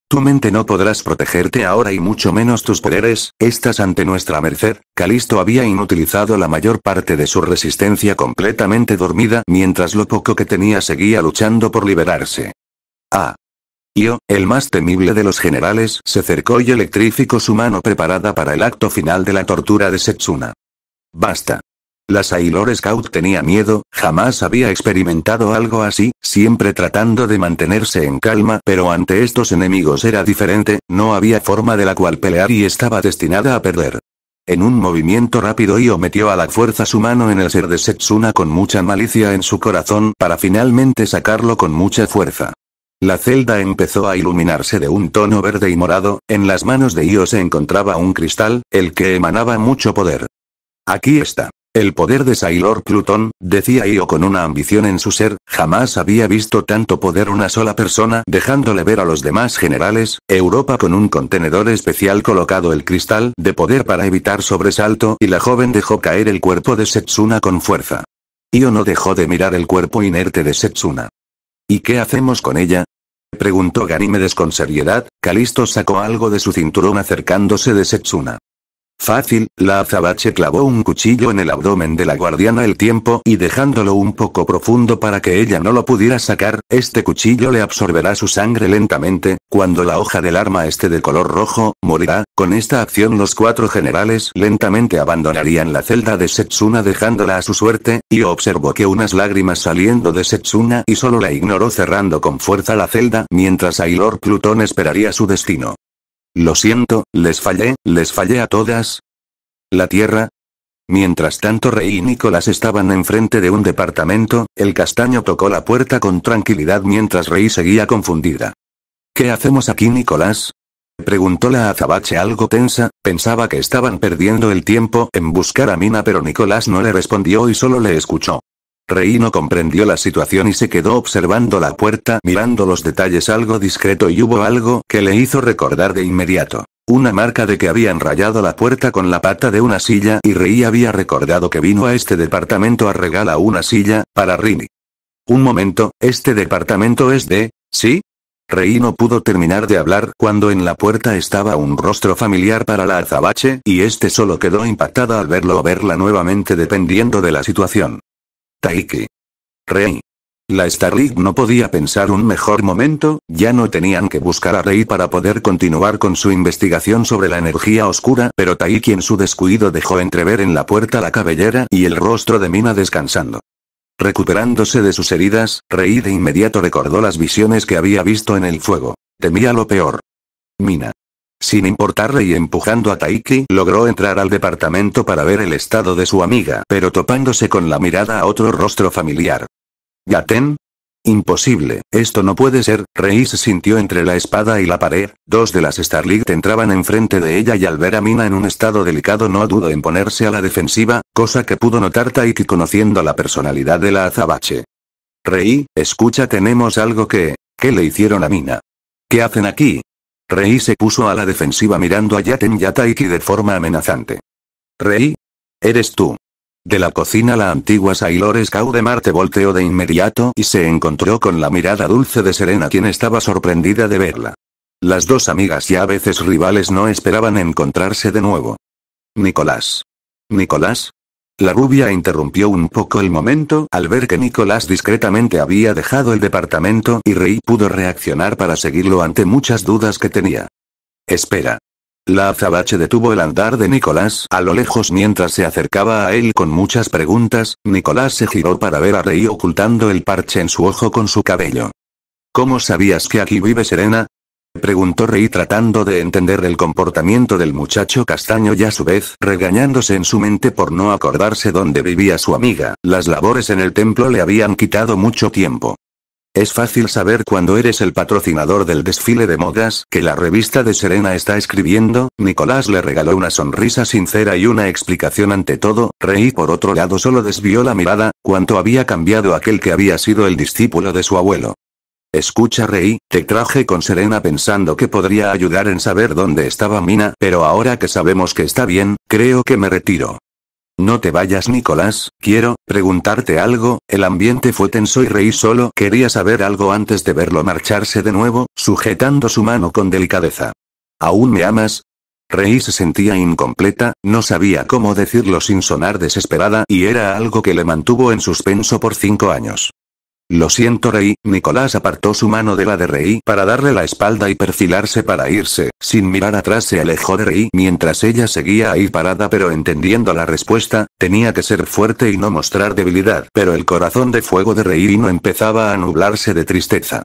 Tu mente no podrás protegerte ahora y mucho menos tus poderes, estás ante nuestra merced. Calisto había inutilizado la mayor parte de su resistencia completamente dormida mientras lo poco que tenía seguía luchando por liberarse. Ah, Io, el más temible de los generales, se cercó y electrificó su mano preparada para el acto final de la tortura de Setsuna. Basta. La Sailor Scout tenía miedo, jamás había experimentado algo así, siempre tratando de mantenerse en calma, pero ante estos enemigos era diferente, no había forma de la cual pelear y estaba destinada a perder. En un movimiento rápido Io metió a la fuerza su mano en el ser de Setsuna con mucha malicia en su corazón para finalmente sacarlo con mucha fuerza. La celda empezó a iluminarse de un tono verde y morado, en las manos de Io se encontraba un cristal, el que emanaba mucho poder. Aquí está. El poder de Sailor Plutón, decía Io con una ambición en su ser, jamás había visto tanto poder una sola persona, dejándole ver a los demás generales, Europa con un contenedor especial colocado el cristal de poder para evitar sobresalto y la joven dejó caer el cuerpo de Setsuna con fuerza. Io no dejó de mirar el cuerpo inerte de Setsuna. ¿Y qué hacemos con ella? Preguntó Ganímedes con seriedad, Calisto sacó algo de su cinturón acercándose de Setsuna. Fácil, la azabache clavó un cuchillo en el abdomen de la guardiana el tiempo y dejándolo un poco profundo para que ella no lo pudiera sacar, este cuchillo le absorberá su sangre lentamente, cuando la hoja del arma esté de color rojo, morirá, con esta acción los cuatro generales lentamente abandonarían la celda de Setsuna dejándola a su suerte, y observó que unas lágrimas saliendo de Setsuna y solo la ignoró cerrando con fuerza la celda mientras Ailor Plutón esperaría su destino. Lo siento, les fallé, les fallé a todas. La tierra. Mientras tanto Rey y Nicolás estaban enfrente de un departamento, el castaño tocó la puerta con tranquilidad mientras Rey seguía confundida. ¿Qué hacemos aquí Nicolás? Preguntó la azabache algo tensa, pensaba que estaban perdiendo el tiempo en buscar a Mina pero Nicolás no le respondió y solo le escuchó. Reino comprendió la situación y se quedó observando la puerta mirando los detalles algo discreto y hubo algo que le hizo recordar de inmediato. Una marca de que habían rayado la puerta con la pata de una silla y Rei había recordado que vino a este departamento a regalar una silla, para Rini. Un momento, este departamento es de... ¿Sí? Reino pudo terminar de hablar cuando en la puerta estaba un rostro familiar para la azabache, y este solo quedó impactada al verlo o verla nuevamente dependiendo de la situación. Taiki. Rey. La Star League no podía pensar un mejor momento, ya no tenían que buscar a Rey para poder continuar con su investigación sobre la energía oscura, pero Taiki en su descuido dejó entrever en la puerta la cabellera y el rostro de Mina descansando. Recuperándose de sus heridas, Rey de inmediato recordó las visiones que había visto en el fuego. Temía lo peor. Mina. Sin importarle y empujando a Taiki, logró entrar al departamento para ver el estado de su amiga, pero topándose con la mirada a otro rostro familiar. ¿Yaten? Imposible, esto no puede ser, Rei se sintió entre la espada y la pared, dos de las League entraban enfrente de ella y al ver a Mina en un estado delicado no dudó en ponerse a la defensiva, cosa que pudo notar Taiki conociendo la personalidad de la azabache. Rei, escucha tenemos algo que... ¿Qué le hicieron a Mina? ¿Qué hacen aquí? Rei se puso a la defensiva mirando a Yaten Yataiki de forma amenazante. Rei. Eres tú. De la cocina la antigua Sailor Scout de Marte volteó de inmediato y se encontró con la mirada dulce de Serena quien estaba sorprendida de verla. Las dos amigas y a veces rivales no esperaban encontrarse de nuevo. Nicolás. Nicolás, la rubia interrumpió un poco el momento al ver que Nicolás discretamente había dejado el departamento y Rey pudo reaccionar para seguirlo ante muchas dudas que tenía. Espera. La azabache detuvo el andar de Nicolás a lo lejos mientras se acercaba a él con muchas preguntas, Nicolás se giró para ver a Rey ocultando el parche en su ojo con su cabello. ¿Cómo sabías que aquí vive Serena? preguntó Rey tratando de entender el comportamiento del muchacho castaño y a su vez regañándose en su mente por no acordarse dónde vivía su amiga, las labores en el templo le habían quitado mucho tiempo. Es fácil saber cuando eres el patrocinador del desfile de modas que la revista de Serena está escribiendo, Nicolás le regaló una sonrisa sincera y una explicación ante todo, Rey por otro lado solo desvió la mirada, cuánto había cambiado aquel que había sido el discípulo de su abuelo. Escucha Rey, te traje con Serena pensando que podría ayudar en saber dónde estaba Mina, pero ahora que sabemos que está bien, creo que me retiro. No te vayas Nicolás, quiero, preguntarte algo, el ambiente fue tenso y Rey solo quería saber algo antes de verlo marcharse de nuevo, sujetando su mano con delicadeza. ¿Aún me amas? Rey se sentía incompleta, no sabía cómo decirlo sin sonar desesperada y era algo que le mantuvo en suspenso por cinco años. Lo siento rey, Nicolás apartó su mano de la de rey para darle la espalda y perfilarse para irse, sin mirar atrás se alejó de rey mientras ella seguía ahí parada pero entendiendo la respuesta, tenía que ser fuerte y no mostrar debilidad, pero el corazón de fuego de rey no empezaba a nublarse de tristeza.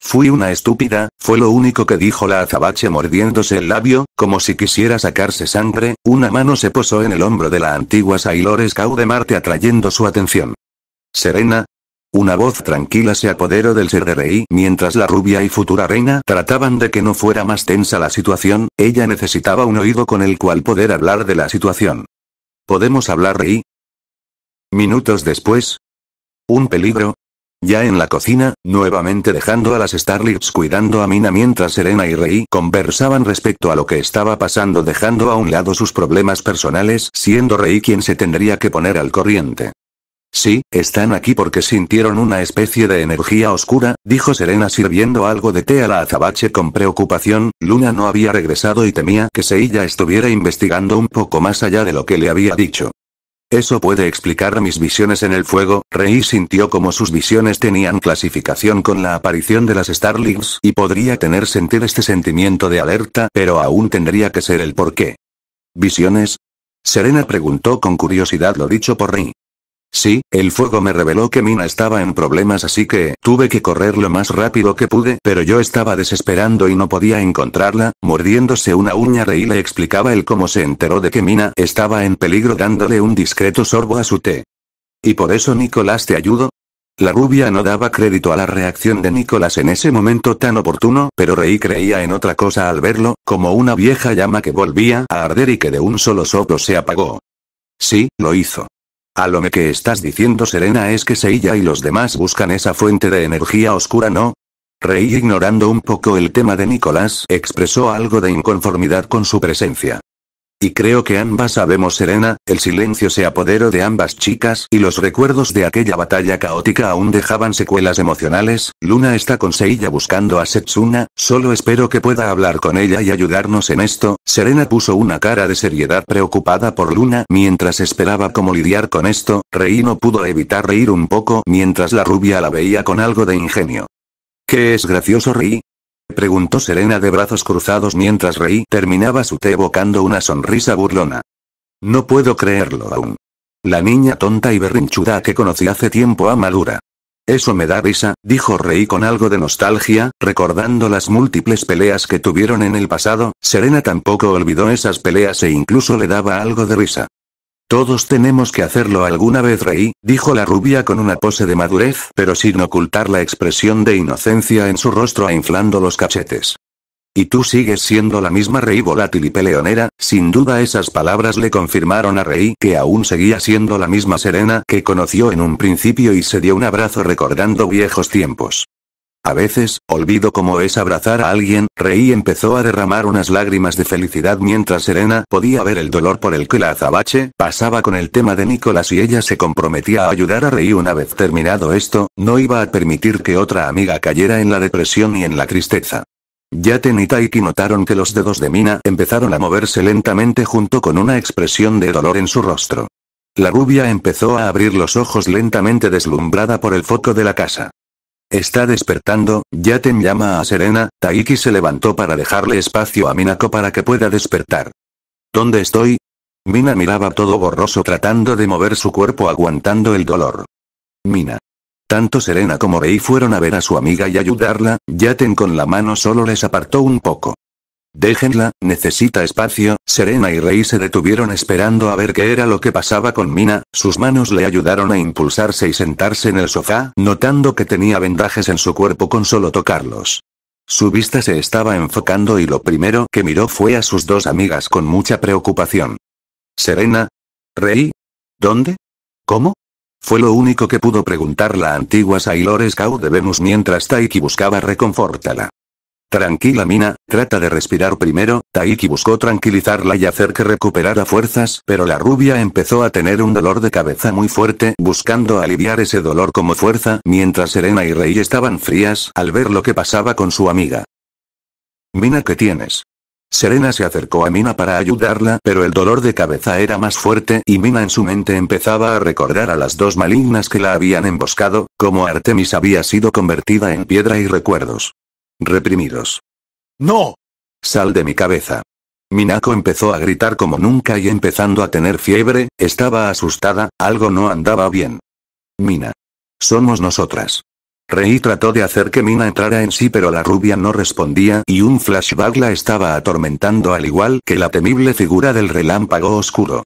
Fui una estúpida, fue lo único que dijo la azabache mordiéndose el labio, como si quisiera sacarse sangre, una mano se posó en el hombro de la antigua Sailor Scout de Marte atrayendo su atención. Serena, una voz tranquila se apoderó del ser de Rey mientras la rubia y futura reina trataban de que no fuera más tensa la situación, ella necesitaba un oído con el cual poder hablar de la situación. ¿Podemos hablar, Rey? Minutos después. Un peligro. Ya en la cocina, nuevamente dejando a las Starlits cuidando a Mina mientras Serena y Rey conversaban respecto a lo que estaba pasando dejando a un lado sus problemas personales siendo Rey quien se tendría que poner al corriente. Sí, están aquí porque sintieron una especie de energía oscura, dijo Serena sirviendo algo de té a la azabache con preocupación, Luna no había regresado y temía que Seiya estuviera investigando un poco más allá de lo que le había dicho. Eso puede explicar mis visiones en el fuego, Rey sintió como sus visiones tenían clasificación con la aparición de las Starlings y podría tener sentir este sentimiento de alerta, pero aún tendría que ser el porqué. ¿Visiones? Serena preguntó con curiosidad lo dicho por Rey. Sí, el fuego me reveló que Mina estaba en problemas así que tuve que correr lo más rápido que pude pero yo estaba desesperando y no podía encontrarla, mordiéndose una uña Rey le explicaba el cómo se enteró de que Mina estaba en peligro dándole un discreto sorbo a su té. ¿Y por eso Nicolás te ayudó? La rubia no daba crédito a la reacción de Nicolás en ese momento tan oportuno, pero Rey creía en otra cosa al verlo, como una vieja llama que volvía a arder y que de un solo soplo se apagó. Sí, lo hizo. A lo que estás diciendo Serena es que Seiya y los demás buscan esa fuente de energía oscura, ¿no? Rey ignorando un poco el tema de Nicolás expresó algo de inconformidad con su presencia. Y creo que ambas sabemos Serena, el silencio se apoderó de ambas chicas y los recuerdos de aquella batalla caótica aún dejaban secuelas emocionales, Luna está con Seiya buscando a Setsuna, solo espero que pueda hablar con ella y ayudarnos en esto, Serena puso una cara de seriedad preocupada por Luna mientras esperaba cómo lidiar con esto, Rei no pudo evitar reír un poco mientras la rubia la veía con algo de ingenio. ¿Qué es gracioso Rei? preguntó Serena de brazos cruzados mientras Rey terminaba su té evocando una sonrisa burlona. No puedo creerlo aún. La niña tonta y berrinchuda que conocí hace tiempo a madura. Eso me da risa, dijo Rey con algo de nostalgia, recordando las múltiples peleas que tuvieron en el pasado, Serena tampoco olvidó esas peleas e incluso le daba algo de risa. Todos tenemos que hacerlo alguna vez, Rey, dijo la rubia con una pose de madurez, pero sin ocultar la expresión de inocencia en su rostro a e inflando los cachetes. Y tú sigues siendo la misma Rey volátil y peleonera, sin duda esas palabras le confirmaron a Rey que aún seguía siendo la misma Serena que conoció en un principio y se dio un abrazo recordando viejos tiempos. A veces, olvido como es abrazar a alguien, Rey empezó a derramar unas lágrimas de felicidad mientras Serena podía ver el dolor por el que la azabache, pasaba con el tema de Nicolás y ella se comprometía a ayudar a Rey. una vez terminado esto, no iba a permitir que otra amiga cayera en la depresión y en la tristeza. Yaten y Taiki notaron que los dedos de Mina empezaron a moverse lentamente junto con una expresión de dolor en su rostro. La rubia empezó a abrir los ojos lentamente deslumbrada por el foco de la casa. Está despertando, Yaten llama a Serena, Taiki se levantó para dejarle espacio a Minako para que pueda despertar. ¿Dónde estoy? Mina miraba todo borroso tratando de mover su cuerpo aguantando el dolor. Mina. Tanto Serena como Rei fueron a ver a su amiga y ayudarla, Yaten con la mano solo les apartó un poco. Déjenla, necesita espacio, Serena y Rey se detuvieron esperando a ver qué era lo que pasaba con Mina, sus manos le ayudaron a impulsarse y sentarse en el sofá, notando que tenía vendajes en su cuerpo con solo tocarlos. Su vista se estaba enfocando y lo primero que miró fue a sus dos amigas con mucha preocupación. Serena. Rey. ¿Dónde? ¿Cómo? Fue lo único que pudo preguntar la antigua Sailor Scout de Venus mientras Taiki buscaba reconfortarla. Tranquila Mina, trata de respirar primero, Taiki buscó tranquilizarla y hacer que recuperara fuerzas, pero la rubia empezó a tener un dolor de cabeza muy fuerte, buscando aliviar ese dolor como fuerza, mientras Serena y Rey estaban frías al ver lo que pasaba con su amiga. Mina, ¿qué tienes? Serena se acercó a Mina para ayudarla, pero el dolor de cabeza era más fuerte y Mina en su mente empezaba a recordar a las dos malignas que la habían emboscado, como Artemis había sido convertida en piedra y recuerdos. Reprimidos. ¡No! Sal de mi cabeza. Minako empezó a gritar como nunca y empezando a tener fiebre, estaba asustada, algo no andaba bien. Mina. Somos nosotras. Rei trató de hacer que Mina entrara en sí pero la rubia no respondía y un flashback la estaba atormentando al igual que la temible figura del relámpago oscuro.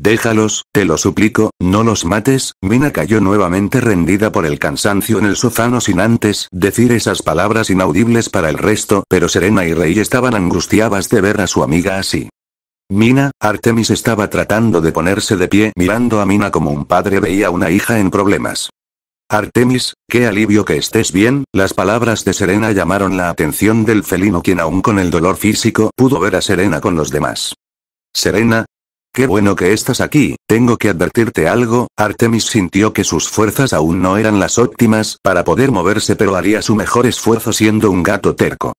Déjalos, te lo suplico, no los mates, Mina cayó nuevamente rendida por el cansancio en el sofá no sin antes decir esas palabras inaudibles para el resto, pero Serena y Rey estaban angustiadas de ver a su amiga así. Mina, Artemis estaba tratando de ponerse de pie mirando a Mina como un padre veía a una hija en problemas. Artemis, qué alivio que estés bien, las palabras de Serena llamaron la atención del felino quien aún con el dolor físico pudo ver a Serena con los demás. Serena, Qué bueno que estás aquí, tengo que advertirte algo, Artemis sintió que sus fuerzas aún no eran las óptimas para poder moverse pero haría su mejor esfuerzo siendo un gato terco.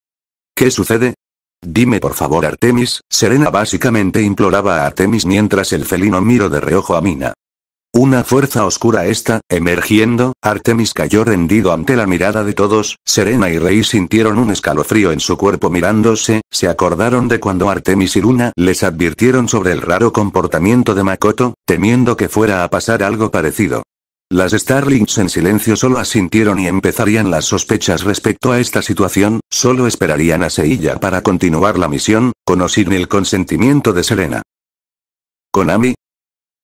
¿Qué sucede? Dime por favor Artemis, Serena básicamente imploraba a Artemis mientras el felino miro de reojo a Mina. Una fuerza oscura esta, emergiendo, Artemis cayó rendido ante la mirada de todos, Serena y Rey sintieron un escalofrío en su cuerpo mirándose, se acordaron de cuando Artemis y Luna les advirtieron sobre el raro comportamiento de Makoto, temiendo que fuera a pasar algo parecido. Las Starlings en silencio solo asintieron y empezarían las sospechas respecto a esta situación, solo esperarían a Seiya para continuar la misión, con o sin el consentimiento de Serena. Konami,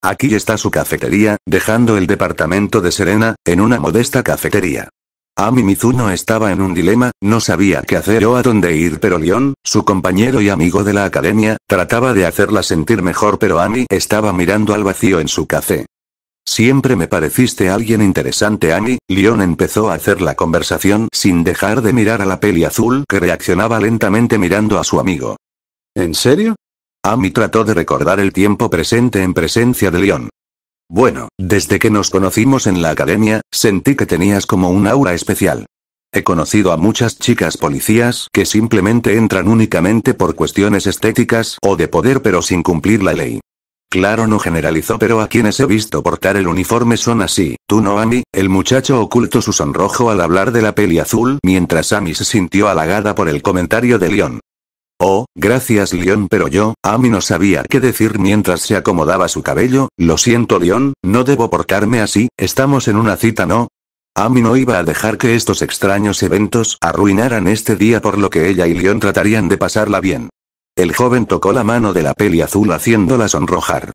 Aquí está su cafetería, dejando el departamento de Serena, en una modesta cafetería. Ami Mizuno estaba en un dilema, no sabía qué hacer o a dónde ir, pero Leon, su compañero y amigo de la academia, trataba de hacerla sentir mejor, pero Ami estaba mirando al vacío en su café. Siempre me pareciste alguien interesante, Ami. Leon empezó a hacer la conversación sin dejar de mirar a la peli azul que reaccionaba lentamente mirando a su amigo. ¿En serio? Ami trató de recordar el tiempo presente en presencia de León. Bueno, desde que nos conocimos en la academia, sentí que tenías como un aura especial. He conocido a muchas chicas policías que simplemente entran únicamente por cuestiones estéticas o de poder pero sin cumplir la ley. Claro no generalizó pero a quienes he visto portar el uniforme son así, tú no Amy, el muchacho ocultó su sonrojo al hablar de la peli azul mientras Ami se sintió halagada por el comentario de León. Oh, gracias León pero yo, Ami no sabía qué decir mientras se acomodaba su cabello, lo siento León, no debo portarme así, estamos en una cita no. Ami no iba a dejar que estos extraños eventos arruinaran este día por lo que ella y León tratarían de pasarla bien. El joven tocó la mano de la peli azul haciéndola sonrojar.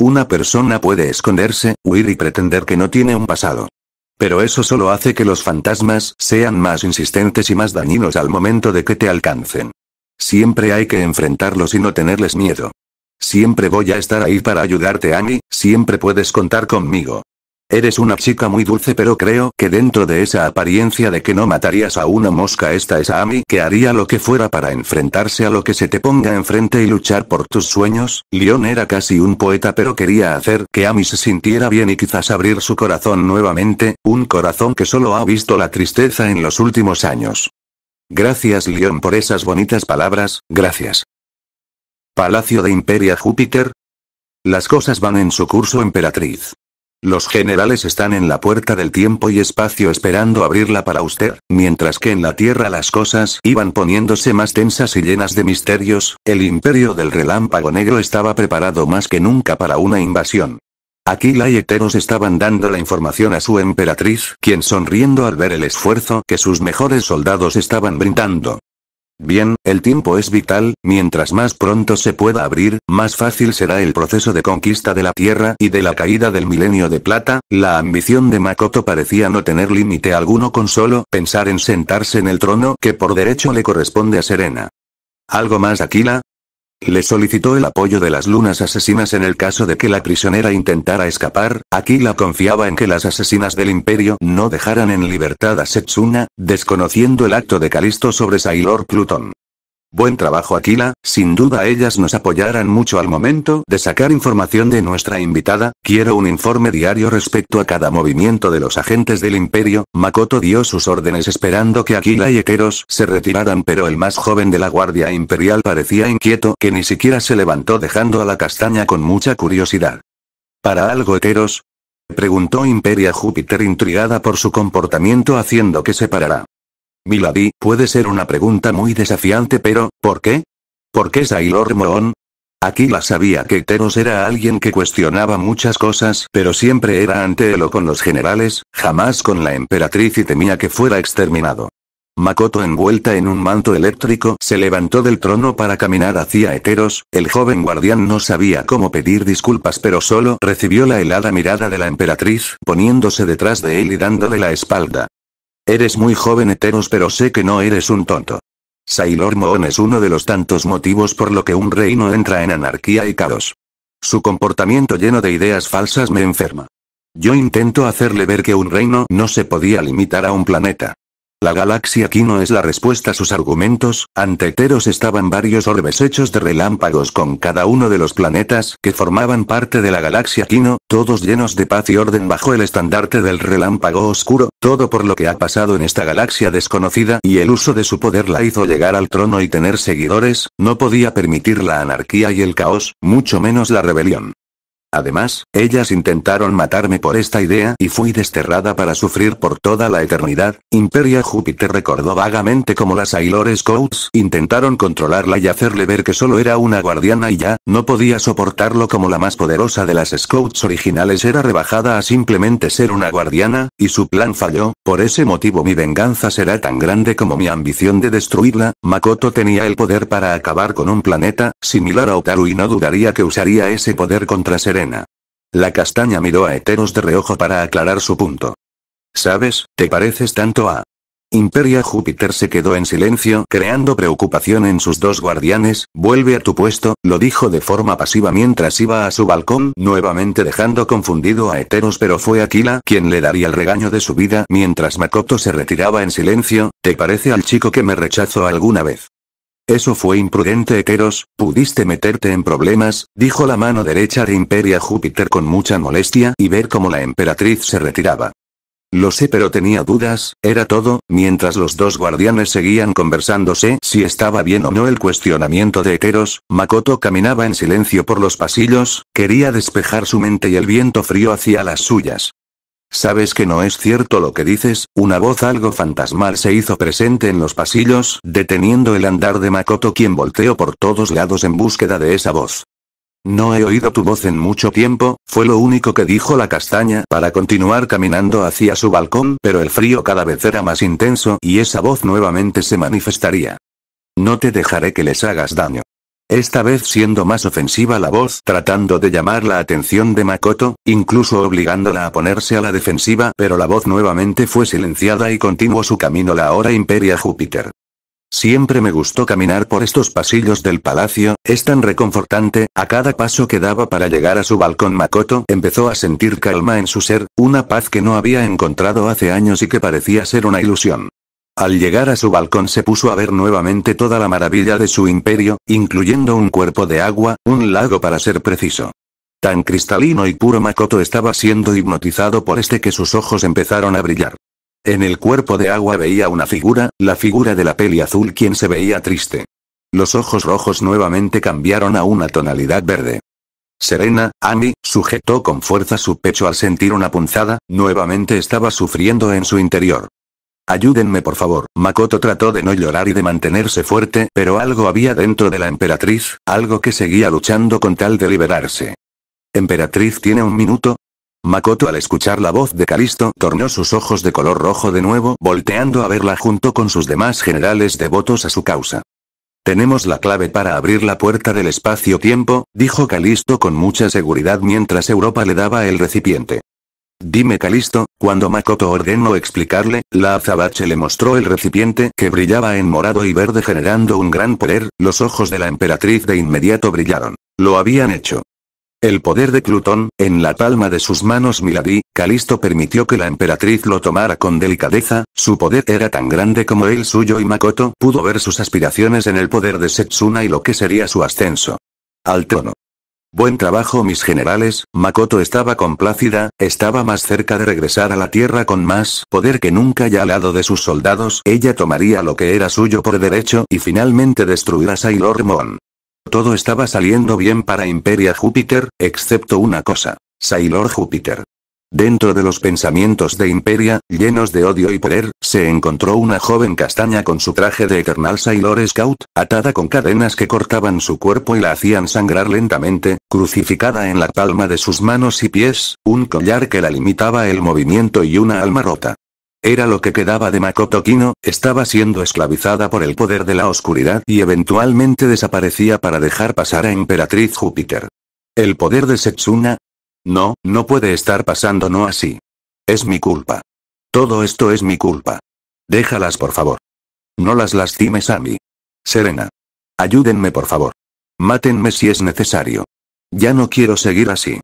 Una persona puede esconderse, huir y pretender que no tiene un pasado. Pero eso solo hace que los fantasmas sean más insistentes y más dañinos al momento de que te alcancen. Siempre hay que enfrentarlos y no tenerles miedo. Siempre voy a estar ahí para ayudarte, Amy. siempre puedes contar conmigo. Eres una chica muy dulce, pero creo que dentro de esa apariencia de que no matarías a una mosca, esta es a Amy que haría lo que fuera para enfrentarse a lo que se te ponga enfrente y luchar por tus sueños. Leon era casi un poeta, pero quería hacer que Ami se sintiera bien y quizás abrir su corazón nuevamente, un corazón que solo ha visto la tristeza en los últimos años. Gracias León por esas bonitas palabras, gracias. Palacio de Imperia Júpiter. Las cosas van en su curso, emperatriz. Los generales están en la puerta del tiempo y espacio esperando abrirla para usted, mientras que en la Tierra las cosas iban poniéndose más tensas y llenas de misterios, el imperio del relámpago negro estaba preparado más que nunca para una invasión. Aquila y Eteros estaban dando la información a su emperatriz, quien sonriendo al ver el esfuerzo que sus mejores soldados estaban brindando. Bien, el tiempo es vital, mientras más pronto se pueda abrir, más fácil será el proceso de conquista de la Tierra y de la caída del milenio de plata, la ambición de Makoto parecía no tener límite alguno con solo pensar en sentarse en el trono que por derecho le corresponde a Serena. ¿Algo más Aquila? Le solicitó el apoyo de las lunas asesinas en el caso de que la prisionera intentara escapar, Aquila confiaba en que las asesinas del imperio no dejaran en libertad a Setsuna, desconociendo el acto de Calisto sobre Sailor Plutón. Buen trabajo Aquila, sin duda ellas nos apoyarán mucho al momento de sacar información de nuestra invitada, quiero un informe diario respecto a cada movimiento de los agentes del imperio, Makoto dio sus órdenes esperando que Aquila y Ekeros se retiraran pero el más joven de la guardia imperial parecía inquieto que ni siquiera se levantó dejando a la castaña con mucha curiosidad. ¿Para algo Ekeros? Preguntó Imperia Júpiter intrigada por su comportamiento haciendo que se parara. Milady, puede ser una pregunta muy desafiante pero, ¿por qué? ¿Por qué Sailor Moon? Aquila sabía que Eteros era alguien que cuestionaba muchas cosas, pero siempre era ante él o con los generales, jamás con la emperatriz y temía que fuera exterminado. Makoto envuelta en un manto eléctrico se levantó del trono para caminar hacia Eteros, el joven guardián no sabía cómo pedir disculpas pero solo recibió la helada mirada de la emperatriz poniéndose detrás de él y dándole la espalda. Eres muy joven Eteros pero sé que no eres un tonto. Sailor Moon es uno de los tantos motivos por lo que un reino entra en anarquía y caos. Su comportamiento lleno de ideas falsas me enferma. Yo intento hacerle ver que un reino no se podía limitar a un planeta. La galaxia Kino es la respuesta a sus argumentos, ante Teros estaban varios orbes hechos de relámpagos con cada uno de los planetas que formaban parte de la galaxia Kino, todos llenos de paz y orden bajo el estandarte del relámpago oscuro, todo por lo que ha pasado en esta galaxia desconocida y el uso de su poder la hizo llegar al trono y tener seguidores, no podía permitir la anarquía y el caos, mucho menos la rebelión. Además, ellas intentaron matarme por esta idea y fui desterrada para sufrir por toda la eternidad. Imperia Júpiter recordó vagamente cómo las Aylor Scouts intentaron controlarla y hacerle ver que solo era una guardiana y ya, no podía soportarlo como la más poderosa de las Scouts originales era rebajada a simplemente ser una guardiana, y su plan falló, por ese motivo mi venganza será tan grande como mi ambición de destruirla. Makoto tenía el poder para acabar con un planeta, similar a Otaru y no dudaría que usaría ese poder contra Serena. La castaña miró a Eteros de reojo para aclarar su punto. ¿Sabes, te pareces tanto a... Imperia Júpiter se quedó en silencio, creando preocupación en sus dos guardianes, vuelve a tu puesto, lo dijo de forma pasiva mientras iba a su balcón, nuevamente dejando confundido a Eteros pero fue Aquila quien le daría el regaño de su vida mientras Makoto se retiraba en silencio, ¿te parece al chico que me rechazó alguna vez? Eso fue imprudente Eteros, pudiste meterte en problemas, dijo la mano derecha de Imperia Júpiter con mucha molestia y ver cómo la emperatriz se retiraba. Lo sé pero tenía dudas, era todo, mientras los dos guardianes seguían conversándose si estaba bien o no el cuestionamiento de Eteros, Makoto caminaba en silencio por los pasillos, quería despejar su mente y el viento frío hacia las suyas. Sabes que no es cierto lo que dices, una voz algo fantasmal se hizo presente en los pasillos, deteniendo el andar de Makoto quien volteó por todos lados en búsqueda de esa voz. No he oído tu voz en mucho tiempo, fue lo único que dijo la castaña para continuar caminando hacia su balcón, pero el frío cada vez era más intenso y esa voz nuevamente se manifestaría. No te dejaré que les hagas daño esta vez siendo más ofensiva la voz tratando de llamar la atención de Makoto, incluso obligándola a ponerse a la defensiva, pero la voz nuevamente fue silenciada y continuó su camino la hora Imperia Júpiter. Siempre me gustó caminar por estos pasillos del palacio, es tan reconfortante, a cada paso que daba para llegar a su balcón Makoto empezó a sentir calma en su ser, una paz que no había encontrado hace años y que parecía ser una ilusión. Al llegar a su balcón se puso a ver nuevamente toda la maravilla de su imperio, incluyendo un cuerpo de agua, un lago para ser preciso. Tan cristalino y puro Makoto estaba siendo hipnotizado por este que sus ojos empezaron a brillar. En el cuerpo de agua veía una figura, la figura de la peli azul quien se veía triste. Los ojos rojos nuevamente cambiaron a una tonalidad verde. Serena, Ami, sujetó con fuerza su pecho al sentir una punzada, nuevamente estaba sufriendo en su interior. Ayúdenme por favor. Makoto trató de no llorar y de mantenerse fuerte, pero algo había dentro de la emperatriz, algo que seguía luchando con tal de liberarse. Emperatriz tiene un minuto, Makoto al escuchar la voz de Calisto tornó sus ojos de color rojo de nuevo, volteando a verla junto con sus demás generales devotos a su causa. Tenemos la clave para abrir la puerta del espacio-tiempo, dijo Calisto con mucha seguridad mientras Europa le daba el recipiente. Dime Calisto, cuando Makoto ordenó explicarle, la azabache le mostró el recipiente que brillaba en morado y verde generando un gran poder, los ojos de la emperatriz de inmediato brillaron. Lo habían hecho. El poder de Plutón, en la palma de sus manos Milady, Calisto permitió que la emperatriz lo tomara con delicadeza, su poder era tan grande como el suyo y Makoto pudo ver sus aspiraciones en el poder de Setsuna y lo que sería su ascenso. Al trono. Buen trabajo mis generales, Makoto estaba complácida, estaba más cerca de regresar a la Tierra con más poder que nunca y al lado de sus soldados ella tomaría lo que era suyo por derecho y finalmente destruirá Sailor Moon. Todo estaba saliendo bien para Imperia Júpiter, excepto una cosa. Sailor Júpiter. Dentro de los pensamientos de Imperia, llenos de odio y poder, se encontró una joven castaña con su traje de Eternal Sailor Scout, atada con cadenas que cortaban su cuerpo y la hacían sangrar lentamente, crucificada en la palma de sus manos y pies, un collar que la limitaba el movimiento y una alma rota. Era lo que quedaba de Makoto Kino, estaba siendo esclavizada por el poder de la oscuridad y eventualmente desaparecía para dejar pasar a Emperatriz Júpiter. El poder de Setsuna, no, no puede estar pasando no así. Es mi culpa. Todo esto es mi culpa. Déjalas por favor. No las lastimes a mí. Serena. Ayúdenme por favor. Mátenme si es necesario. Ya no quiero seguir así.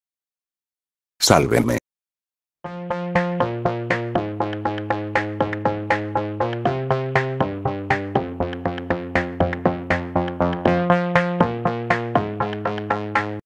Sálvenme.